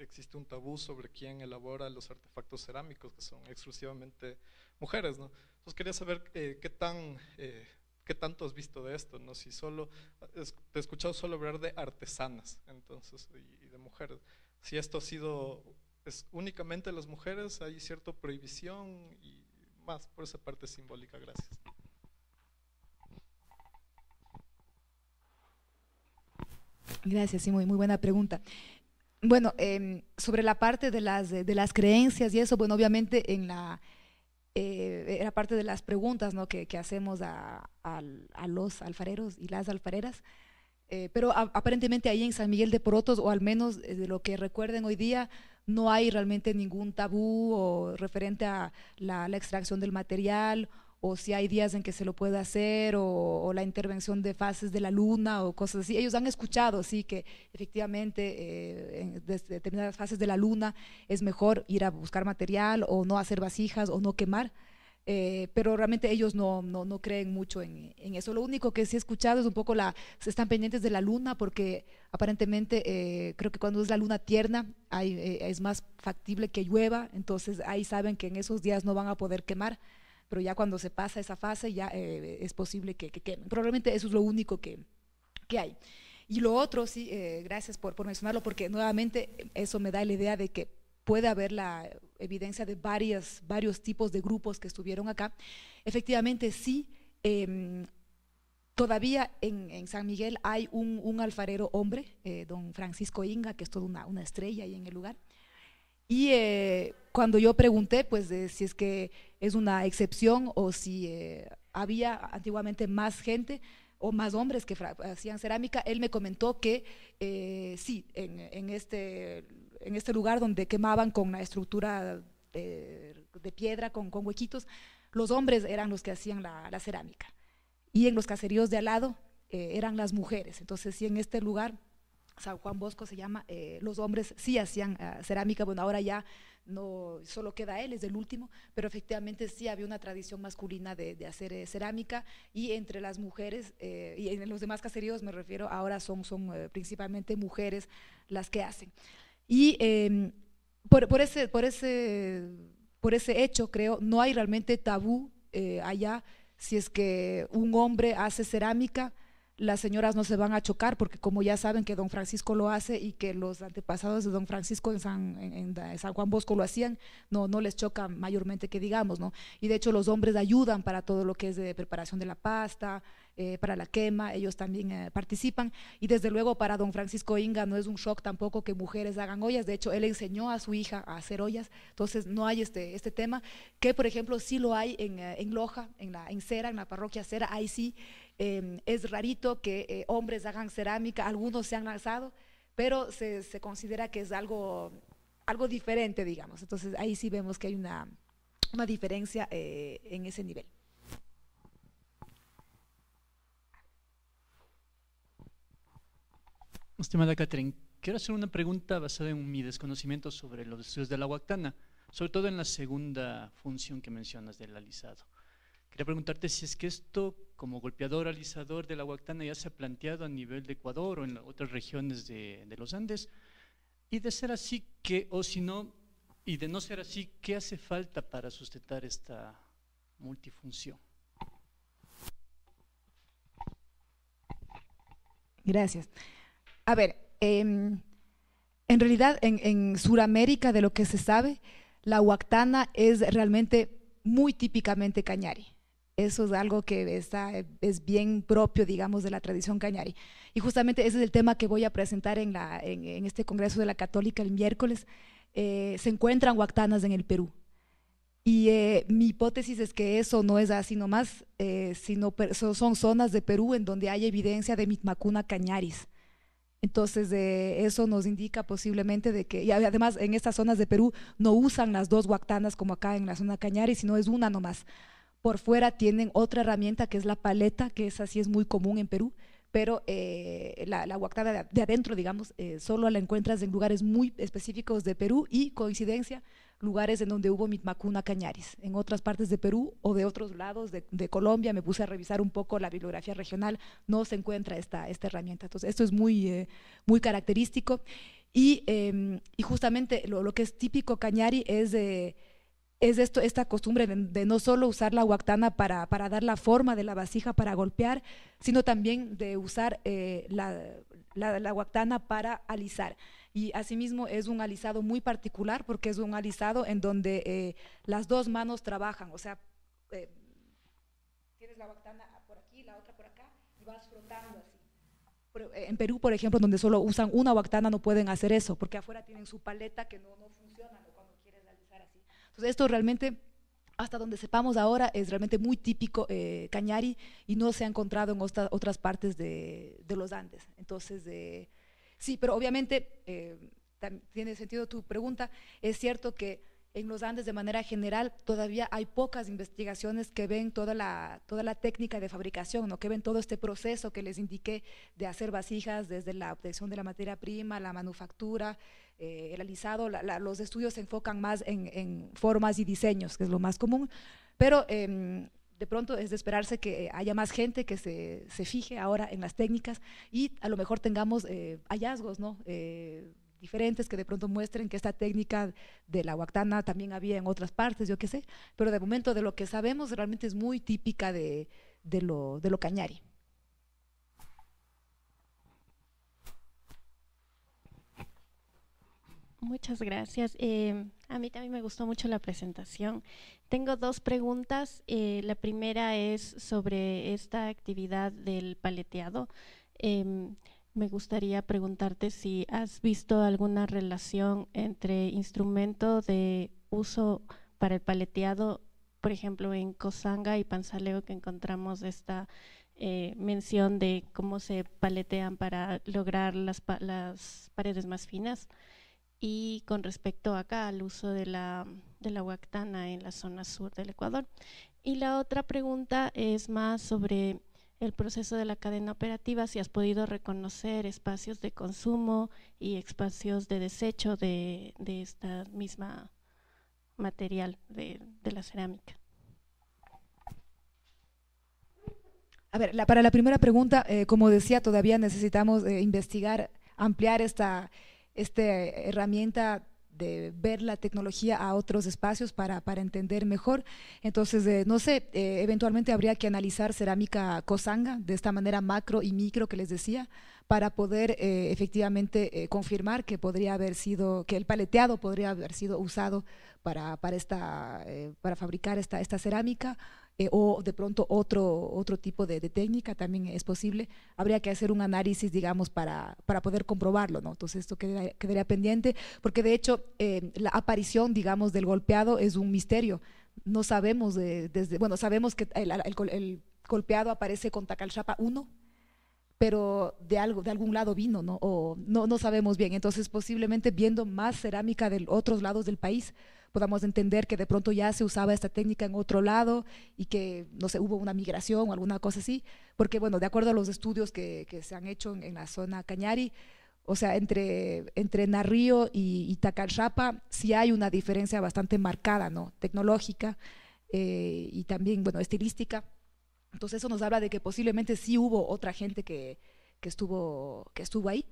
existe un tabú sobre quién elabora los artefactos cerámicos, que son exclusivamente mujeres. ¿no? Entonces quería saber eh, qué tan... Eh, tanto has visto de esto? ¿no? Si solo, te he escuchado solo hablar de artesanas entonces, y, de mujeres. Si esto ha sido es únicamente las mujeres, hay cierta prohibición y más por esa parte simbólica. Gracias. Gracias, sí, muy, muy buena pregunta. Bueno, em, sobre la parte de las, de las creencias y eso, bueno, obviamente en la, eh, era parte de las preguntas ¿no? que, que hacemos a, los alfareros y las alfareras, eh, pero aparentemente ahí en San Miguel de Porotos, o al menos eh, de lo que recuerden hoy día, no hay realmente ningún tabú o referente a la extracción del material o si hay días en que se lo puede hacer, o, la intervención de fases de la luna, o cosas así. Ellos han escuchado, sí, que efectivamente eh, en determinadas fases de la luna es mejor ir a buscar material, o no hacer vasijas, o no quemar. Eh, pero realmente ellos no, creen mucho en, eso. Lo único que sí he escuchado es un poco la, están pendientes de la luna porque aparentemente eh, creo que cuando es la luna tierna es más factible que llueva, entonces ahí saben que en esos días no van a poder quemar, pero ya cuando se pasa esa fase ya eh, es posible que, quemen. Probablemente eso es lo único que, que hay. Y lo otro, sí, eh, gracias por, por mencionarlo, porque nuevamente eso me da la idea de que puede haber la evidencia de varias, varios tipos de grupos que estuvieron acá. Efectivamente, sí, em, todavía en, en, San Miguel hay un, un alfarero hombre, eh, don Francisco Inga, que es toda una, una estrella ahí en el lugar. Y eh, cuando yo pregunté, pues, si es que es una excepción o si eh, había antiguamente más gente o más hombres que hacían cerámica, él me comentó que eh, sí, este, en, este, lugar donde quemaban con la estructura de, piedra, con, huequitos, los hombres eran los que hacían la, la cerámica. Y en los caseríos de al lado eran las mujeres. Entonces, sí, en este lugar San Juan Bosco se llama, eh, los hombres sí hacían eh, cerámica, bueno, ahora ya no solo queda él, es el último, pero efectivamente sí había una tradición masculina de, hacer eh, cerámica y entre las mujeres, y en los demás caseríos me refiero, ahora son, son principalmente mujeres las que hacen. Y em, por, por, ese, por ese hecho, creo, no hay realmente tabú allá si es que un hombre hace cerámica las señoras no se van a chocar porque como ya saben que don Francisco lo hace y que los antepasados de don Francisco en San, Juan Bosco lo hacían, no, no les choca mayormente que digamos, ¿no? Y de hecho los hombres ayudan para todo lo que es de preparación de la pasta, eh, para la quema, ellos también eh, participan. Y desde luego para don Francisco Inga no es un shock tampoco que mujeres hagan ollas, de hecho él enseñó a su hija a hacer ollas, entonces no hay este, este tema, que por ejemplo sí lo hay en, eh, Loja, en, la, en en la parroquia Cera, ahí sí Em, es rarito que eh, hombres hagan cerámica, algunos se han alzado, pero se, considera que es algo, algo diferente, digamos. Entonces ahí sí vemos que hay una, diferencia eh, en ese nivel. Estimada Catherine, quiero hacer una pregunta basada en mi desconocimiento sobre los estudios de la huactana, sobre todo en la segunda función que mencionas del alisado. Quería preguntarte si es que esto, como golpeador alisador de la huactana, ya se ha planteado a nivel de Ecuador o en otras regiones de, los Andes. Y de ser así, que, o si no, y de no ser así, ¿qué hace falta para sustentar esta multifunción? Gracias. A ver, em, en realidad en, en Sudamérica de lo que se sabe, la huactana es realmente muy típicamente cañari. Eso es algo que está, es bien propio, digamos, de la tradición cañari. Y justamente ese es el tema que voy a presentar en, este Congreso de la Católica el miércoles. Eh, se encuentran huactanas en el Perú. Y eh, mi hipótesis es que eso no es así nomás, eh, sino son zonas de Perú en donde hay evidencia de mitmacuna cañaris. Entonces, eh, eso nos indica posiblemente de que, además en estas zonas de Perú no usan las dos huactanas como acá en la zona cañaris, sino es una nomás. Por fuera tienen otra herramienta que es la paleta, que es así, es muy común en Perú, pero eh, la, la de, adentro, digamos, eh, solo la encuentras en lugares muy específicos de Perú y, coincidencia, lugares en donde hubo mitmacuna cañaris. En otras partes de Perú o de otros lados de, Colombia, me puse a revisar un poco la bibliografía regional, no se encuentra esta, esta herramienta. Entonces, esto es muy, eh, muy característico. Em, y, justamente lo, lo, que es típico cañari es es esto, esta costumbre de, no solo usar la huactana para, para, dar la forma de la vasija para golpear, sino también de usar eh, la, la, huactana para alisar. Y asimismo es un alisado muy particular porque es un alisado en donde eh, las dos manos trabajan, o sea, eh, tienes la huactana por aquí, la otra por acá y vas frotando así. en Perú, por ejemplo, donde solo usan una huactana no pueden hacer eso porque afuera tienen su paleta que no funciona pues esto realmente hasta donde sepamos ahora, es realmente muy típico eh, cañari y no se ha encontrado en otras partes de, los Andes. Entonces, eh, sí, pero obviamente eh, tiene sentido tu pregunta. Es cierto que en los Andes, de manera general, todavía hay pocas investigaciones que ven toda la, toda la técnica de fabricación, ¿no? que ven todo este proceso que les indiqué de hacer vasijas, desde la obtención de la materia prima, la manufactura, eh, el alisado, los estudios se enfocan más en, formas y diseños, que es lo más común, pero em, de pronto es de esperarse que haya más gente que se, se fije ahora en las técnicas y a lo mejor tengamos eh, hallazgos, ¿no? Eh, diferentes que de pronto muestren que esta técnica de la huactana también había en otras partes, yo qué sé, pero de momento de lo que sabemos realmente es muy típica de, de lo, de lo cañari. Muchas gracias. Eh, a mí también me gustó mucho la presentación. Tengo dos preguntas. Eh, la primera es sobre esta actividad del paleteado. Em, me gustaría preguntarte si has visto alguna relación entre instrumento de uso para el paleteado, por ejemplo, en Cosanga y Panzaleo, que encontramos esta eh, mención de cómo se paletean para lograr las paredes más finas y con respecto acá al uso de la, de huactana en la zona sur del Ecuador. Y la otra pregunta es más sobre el proceso de la cadena operativa, si has podido reconocer espacios de consumo y espacios de desecho de, de esta misma material de, la cerámica. A ver, para la primera pregunta, eh, como decía, todavía necesitamos eh, investigar, ampliar esta, esta herramienta de ver la tecnología a otros espacios para, entender mejor. Entonces, eh, no sé, eh, eventualmente habría que analizar cerámica cosanga de esta manera macro y micro que les decía, para poder eh, efectivamente confirmar que podría haber sido, que el paleteado podría haber sido usado para, esta, para fabricar esta, esta cerámica eh, o de pronto otro, otro tipo de, técnica también es posible, habría que hacer un análisis, digamos, para, poder comprobarlo, ¿no? Entonces esto quedaría, pendiente, porque de hecho eh, la aparición, digamos, del golpeado es un misterio. No sabemos desde, bueno, sabemos que el, golpeado aparece con Tacalchapa 1, pero de algo de algún lado vino, ¿no? no, no sabemos bien. Entonces, posiblemente viendo más cerámica de otros lados del país, podamos entender que de pronto ya se usaba esta técnica en otro lado y que, no sé, hubo una migración o alguna cosa así, porque, bueno, de acuerdo a los estudios que, que se han hecho en, la zona Cañari, o sea, entre, entre Narrío y, Tacalchapa sí hay una diferencia bastante marcada, ¿no? Tecnológica eh, y también, bueno, estilística. Entonces eso nos habla de que posiblemente sí hubo otra gente que, que estuvo, que estuvo ahí,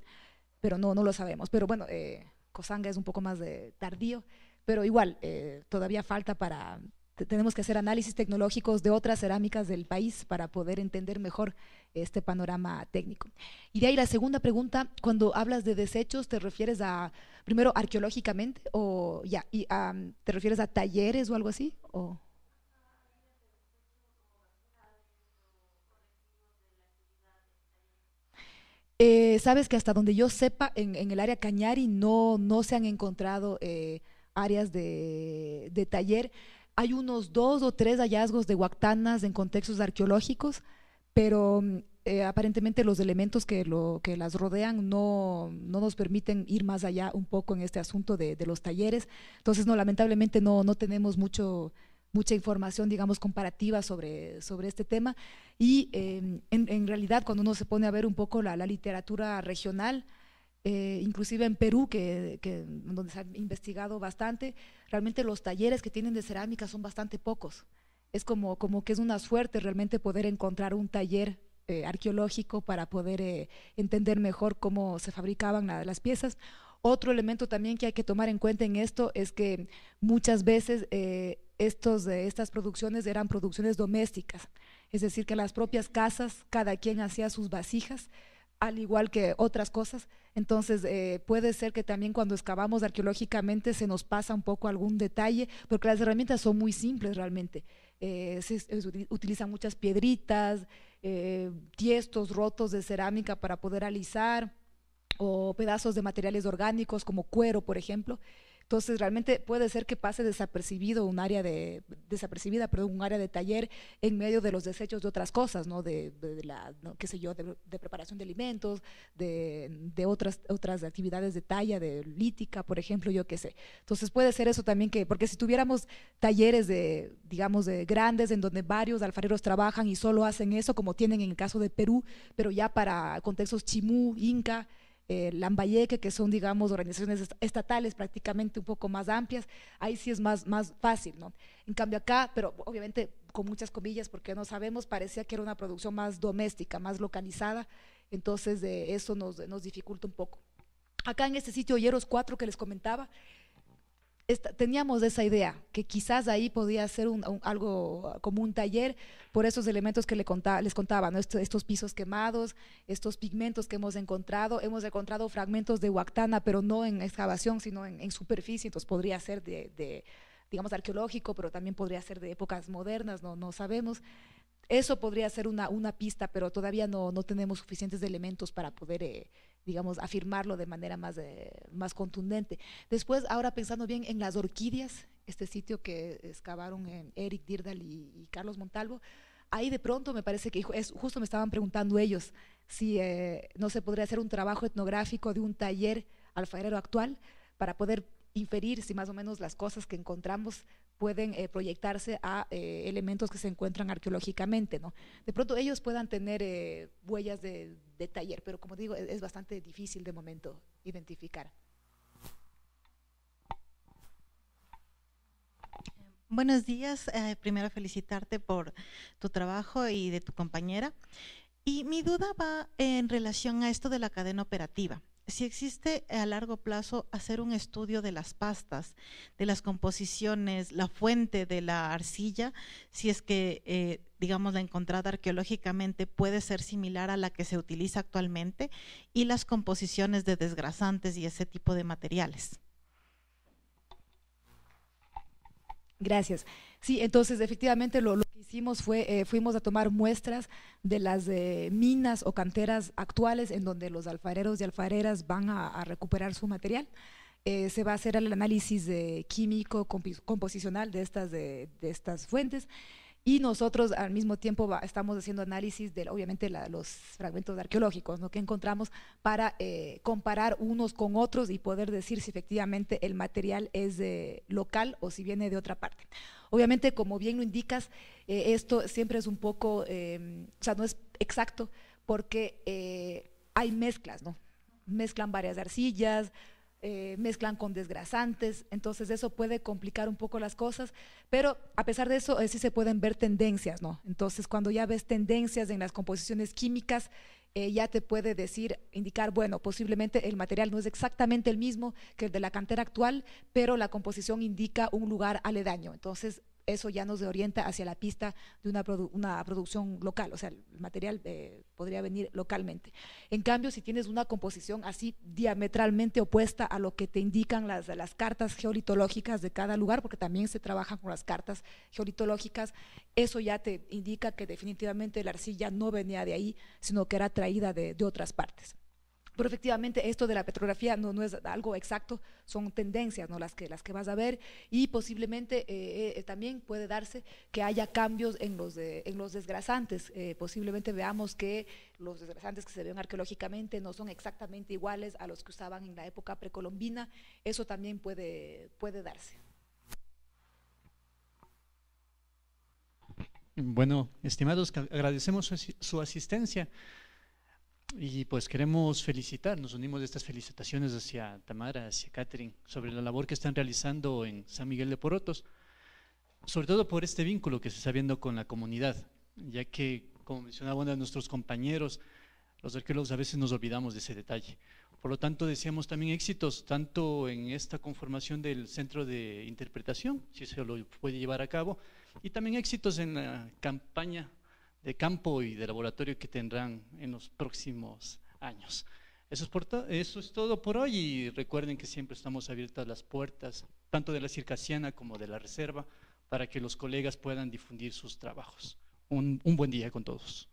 pero no, no lo sabemos. Pero bueno, eh, Cosanga es un poco más de tardío. Pero igual, eh, todavía falta para, tenemos que hacer análisis tecnológicos de otras cerámicas del país para poder entender mejor este panorama técnico. Y de ahí la segunda pregunta, cuando hablas de desechos, ¿te refieres a, primero, arqueológicamente o ya, ¿te refieres a talleres o algo así? Eh, sabes que hasta donde yo sepa, en, el área Cañari no, no se han encontrado... Eh, áreas de, taller. Hay unos dos o tres hallazgos de huactanas en contextos arqueológicos, pero mm, eh, aparentemente los elementos que, lo, que las rodean no, nos permiten ir más allá un poco en este asunto de, los talleres. Entonces, no, lamentablemente no, tenemos mucho, mucha información, digamos, comparativa sobre, sobre este tema. Y em, en, realidad, cuando uno se pone a ver un poco la literatura regional, eh, inclusive en Perú, que, donde se ha investigado bastante, realmente los talleres que tienen de cerámica son bastante pocos. Es como, como que es una suerte realmente poder encontrar un taller eh, arqueológico para poder eh, entender mejor cómo se fabricaban las piezas. Otro elemento también que hay que tomar en cuenta en esto es que muchas veces estos, estas producciones eran producciones domésticas, es decir, que las propias casas, cada quien hacía sus vasijas, al igual que otras cosas. Entonces, eh, puede ser que también cuando excavamos arqueológicamente se nos pasa un poco algún detalle, porque las herramientas son muy simples realmente. Eh, se, utilizan muchas piedritas, eh, tiestos rotos de cerámica para poder alisar, o pedazos de materiales orgánicos como cuero, por ejemplo. Entonces, realmente puede ser que pase desapercibido un área de, desapercibida, perdón, un área de taller en medio de los desechos de otras cosas, ¿no? De, la, ¿no? qué sé yo, de, preparación de alimentos, de, otras, otras actividades de talla, de lítica, por ejemplo, yo qué sé. Entonces, puede ser eso también que, porque si tuviéramos talleres de, digamos, de grandes en donde varios alfareros trabajan y solo hacen eso, como tienen en el caso de Perú, pero ya para contextos chimú, inca, eh, Lambayeque, que son, digamos, organizaciones estatales prácticamente un poco más amplias, ahí sí es más, más fácil, ¿no? En cambio acá, pero obviamente con muchas comillas, porque no sabemos, parecía que era una producción más doméstica, más localizada, entonces de eso nos, nos dificulta un poco. Acá en este sitio Oyeros 4 que les comentaba, teníamos esa idea, que quizás ahí podía ser algo como un taller por esos elementos que les contaba, estos pisos quemados, estos pigmentos que hemos encontrado, hemos encontrado fragmentos de huactana, pero no en excavación, sino en, superficie, entonces podría ser de, digamos, arqueológico, pero también podría ser de épocas modernas, no, no sabemos. Eso podría ser una, una pista, pero todavía no, no tenemos suficientes elementos para poder eh, digamos, afirmarlo de manera más, eh, más contundente. Después, ahora pensando bien en las orquídeas, este sitio que excavaron en Eric Dirdal y, Carlos Montalvo, ahí de pronto me parece que es, justo me estaban preguntando ellos si eh, no se podría hacer un trabajo etnográfico de un taller alfarero actual para poder inferir si más o menos las cosas que encontramos pueden eh, proyectarse a eh, elementos que se encuentran arqueológicamente, ¿no? De pronto ellos puedan tener eh, huellas de, taller, pero como digo, es, bastante difícil de momento identificar. Buenos días, primero felicitarte por tu trabajo y de tu compañera. Y mi duda va en relación a esto de la cadena operativa si existe a largo plazo hacer un estudio de las pastas, de las composiciones, la fuente de la arcilla, si es que, eh, digamos, la encontrada arqueológicamente puede ser similar a la que se utiliza actualmente, y las composiciones de desgrasantes y ese tipo de materiales. Gracias. Sí, entonces efectivamente lo, que hicimos fue, eh, fuimos a tomar muestras de las eh, minas o canteras actuales en donde los alfareros y alfareras van a, recuperar su material. Eh, se va a hacer el análisis químico composicional de estas, de estas fuentes y nosotros al mismo tiempo estamos haciendo análisis de, obviamente, los fragmentos arqueológicos ¿no? que encontramos para eh, comparar unos con otros y poder decir si efectivamente el material es local o si viene de otra parte. Obviamente, como bien lo indicas, eh, esto siempre es un poco, em, o sea, no es exacto porque eh, hay mezclas, ¿no? Mezclan varias arcillas, eh, mezclan con desgrasantes, entonces eso puede complicar un poco las cosas, pero a pesar de eso eh, sí se pueden ver tendencias, ¿no? Entonces cuando ya ves tendencias en las composiciones químicas, eh, ya te puede decir, indicar, bueno, posiblemente el material no es exactamente el mismo que el de la cantera actual, pero la composición indica un lugar aledaño, entonces eso ya nos orienta hacia la pista de una, producción local, o sea, el material eh, podría venir localmente. En cambio, si tienes una composición así diametralmente opuesta a lo que te indican las, cartas geolitológicas de cada lugar, porque también se trabajan con las cartas geolitológicas, eso ya te indica que definitivamente la arcilla no venía de ahí, sino que era traída de otras partes. Pero efectivamente esto de la petrografía no, no es algo exacto, son tendencias ¿no? las, que, las que vas a ver y posiblemente eh, eh, también puede darse que haya cambios en los, en los desgrasantes. Eh, posiblemente veamos que los desgrasantes que se ven arqueológicamente no son exactamente iguales a los que usaban en la época precolombina, eso también puede, puede darse. Bueno, estimados, agradecemos su asistencia. Y pues queremos felicitar, nos unimos de estas felicitaciones hacia Tamara, hacia Catherine, sobre la labor que están realizando en San Miguel de Porotos, sobre todo por este vínculo que se está viendo con la comunidad, ya que, como mencionaba uno de nuestros compañeros, los arqueólogos a veces nos olvidamos de ese detalle. Por lo tanto, deseamos también éxitos, tanto en esta conformación del centro de interpretación, si se lo puede llevar a cabo, y también éxitos en la campaña de campo y de laboratorio que tendrán en los próximos años. Eso es, por todo por hoy y recuerden que siempre estamos abiertas las puertas, tanto de la circasiana como de la reserva, para que los colegas puedan difundir sus trabajos. un buen día con todos.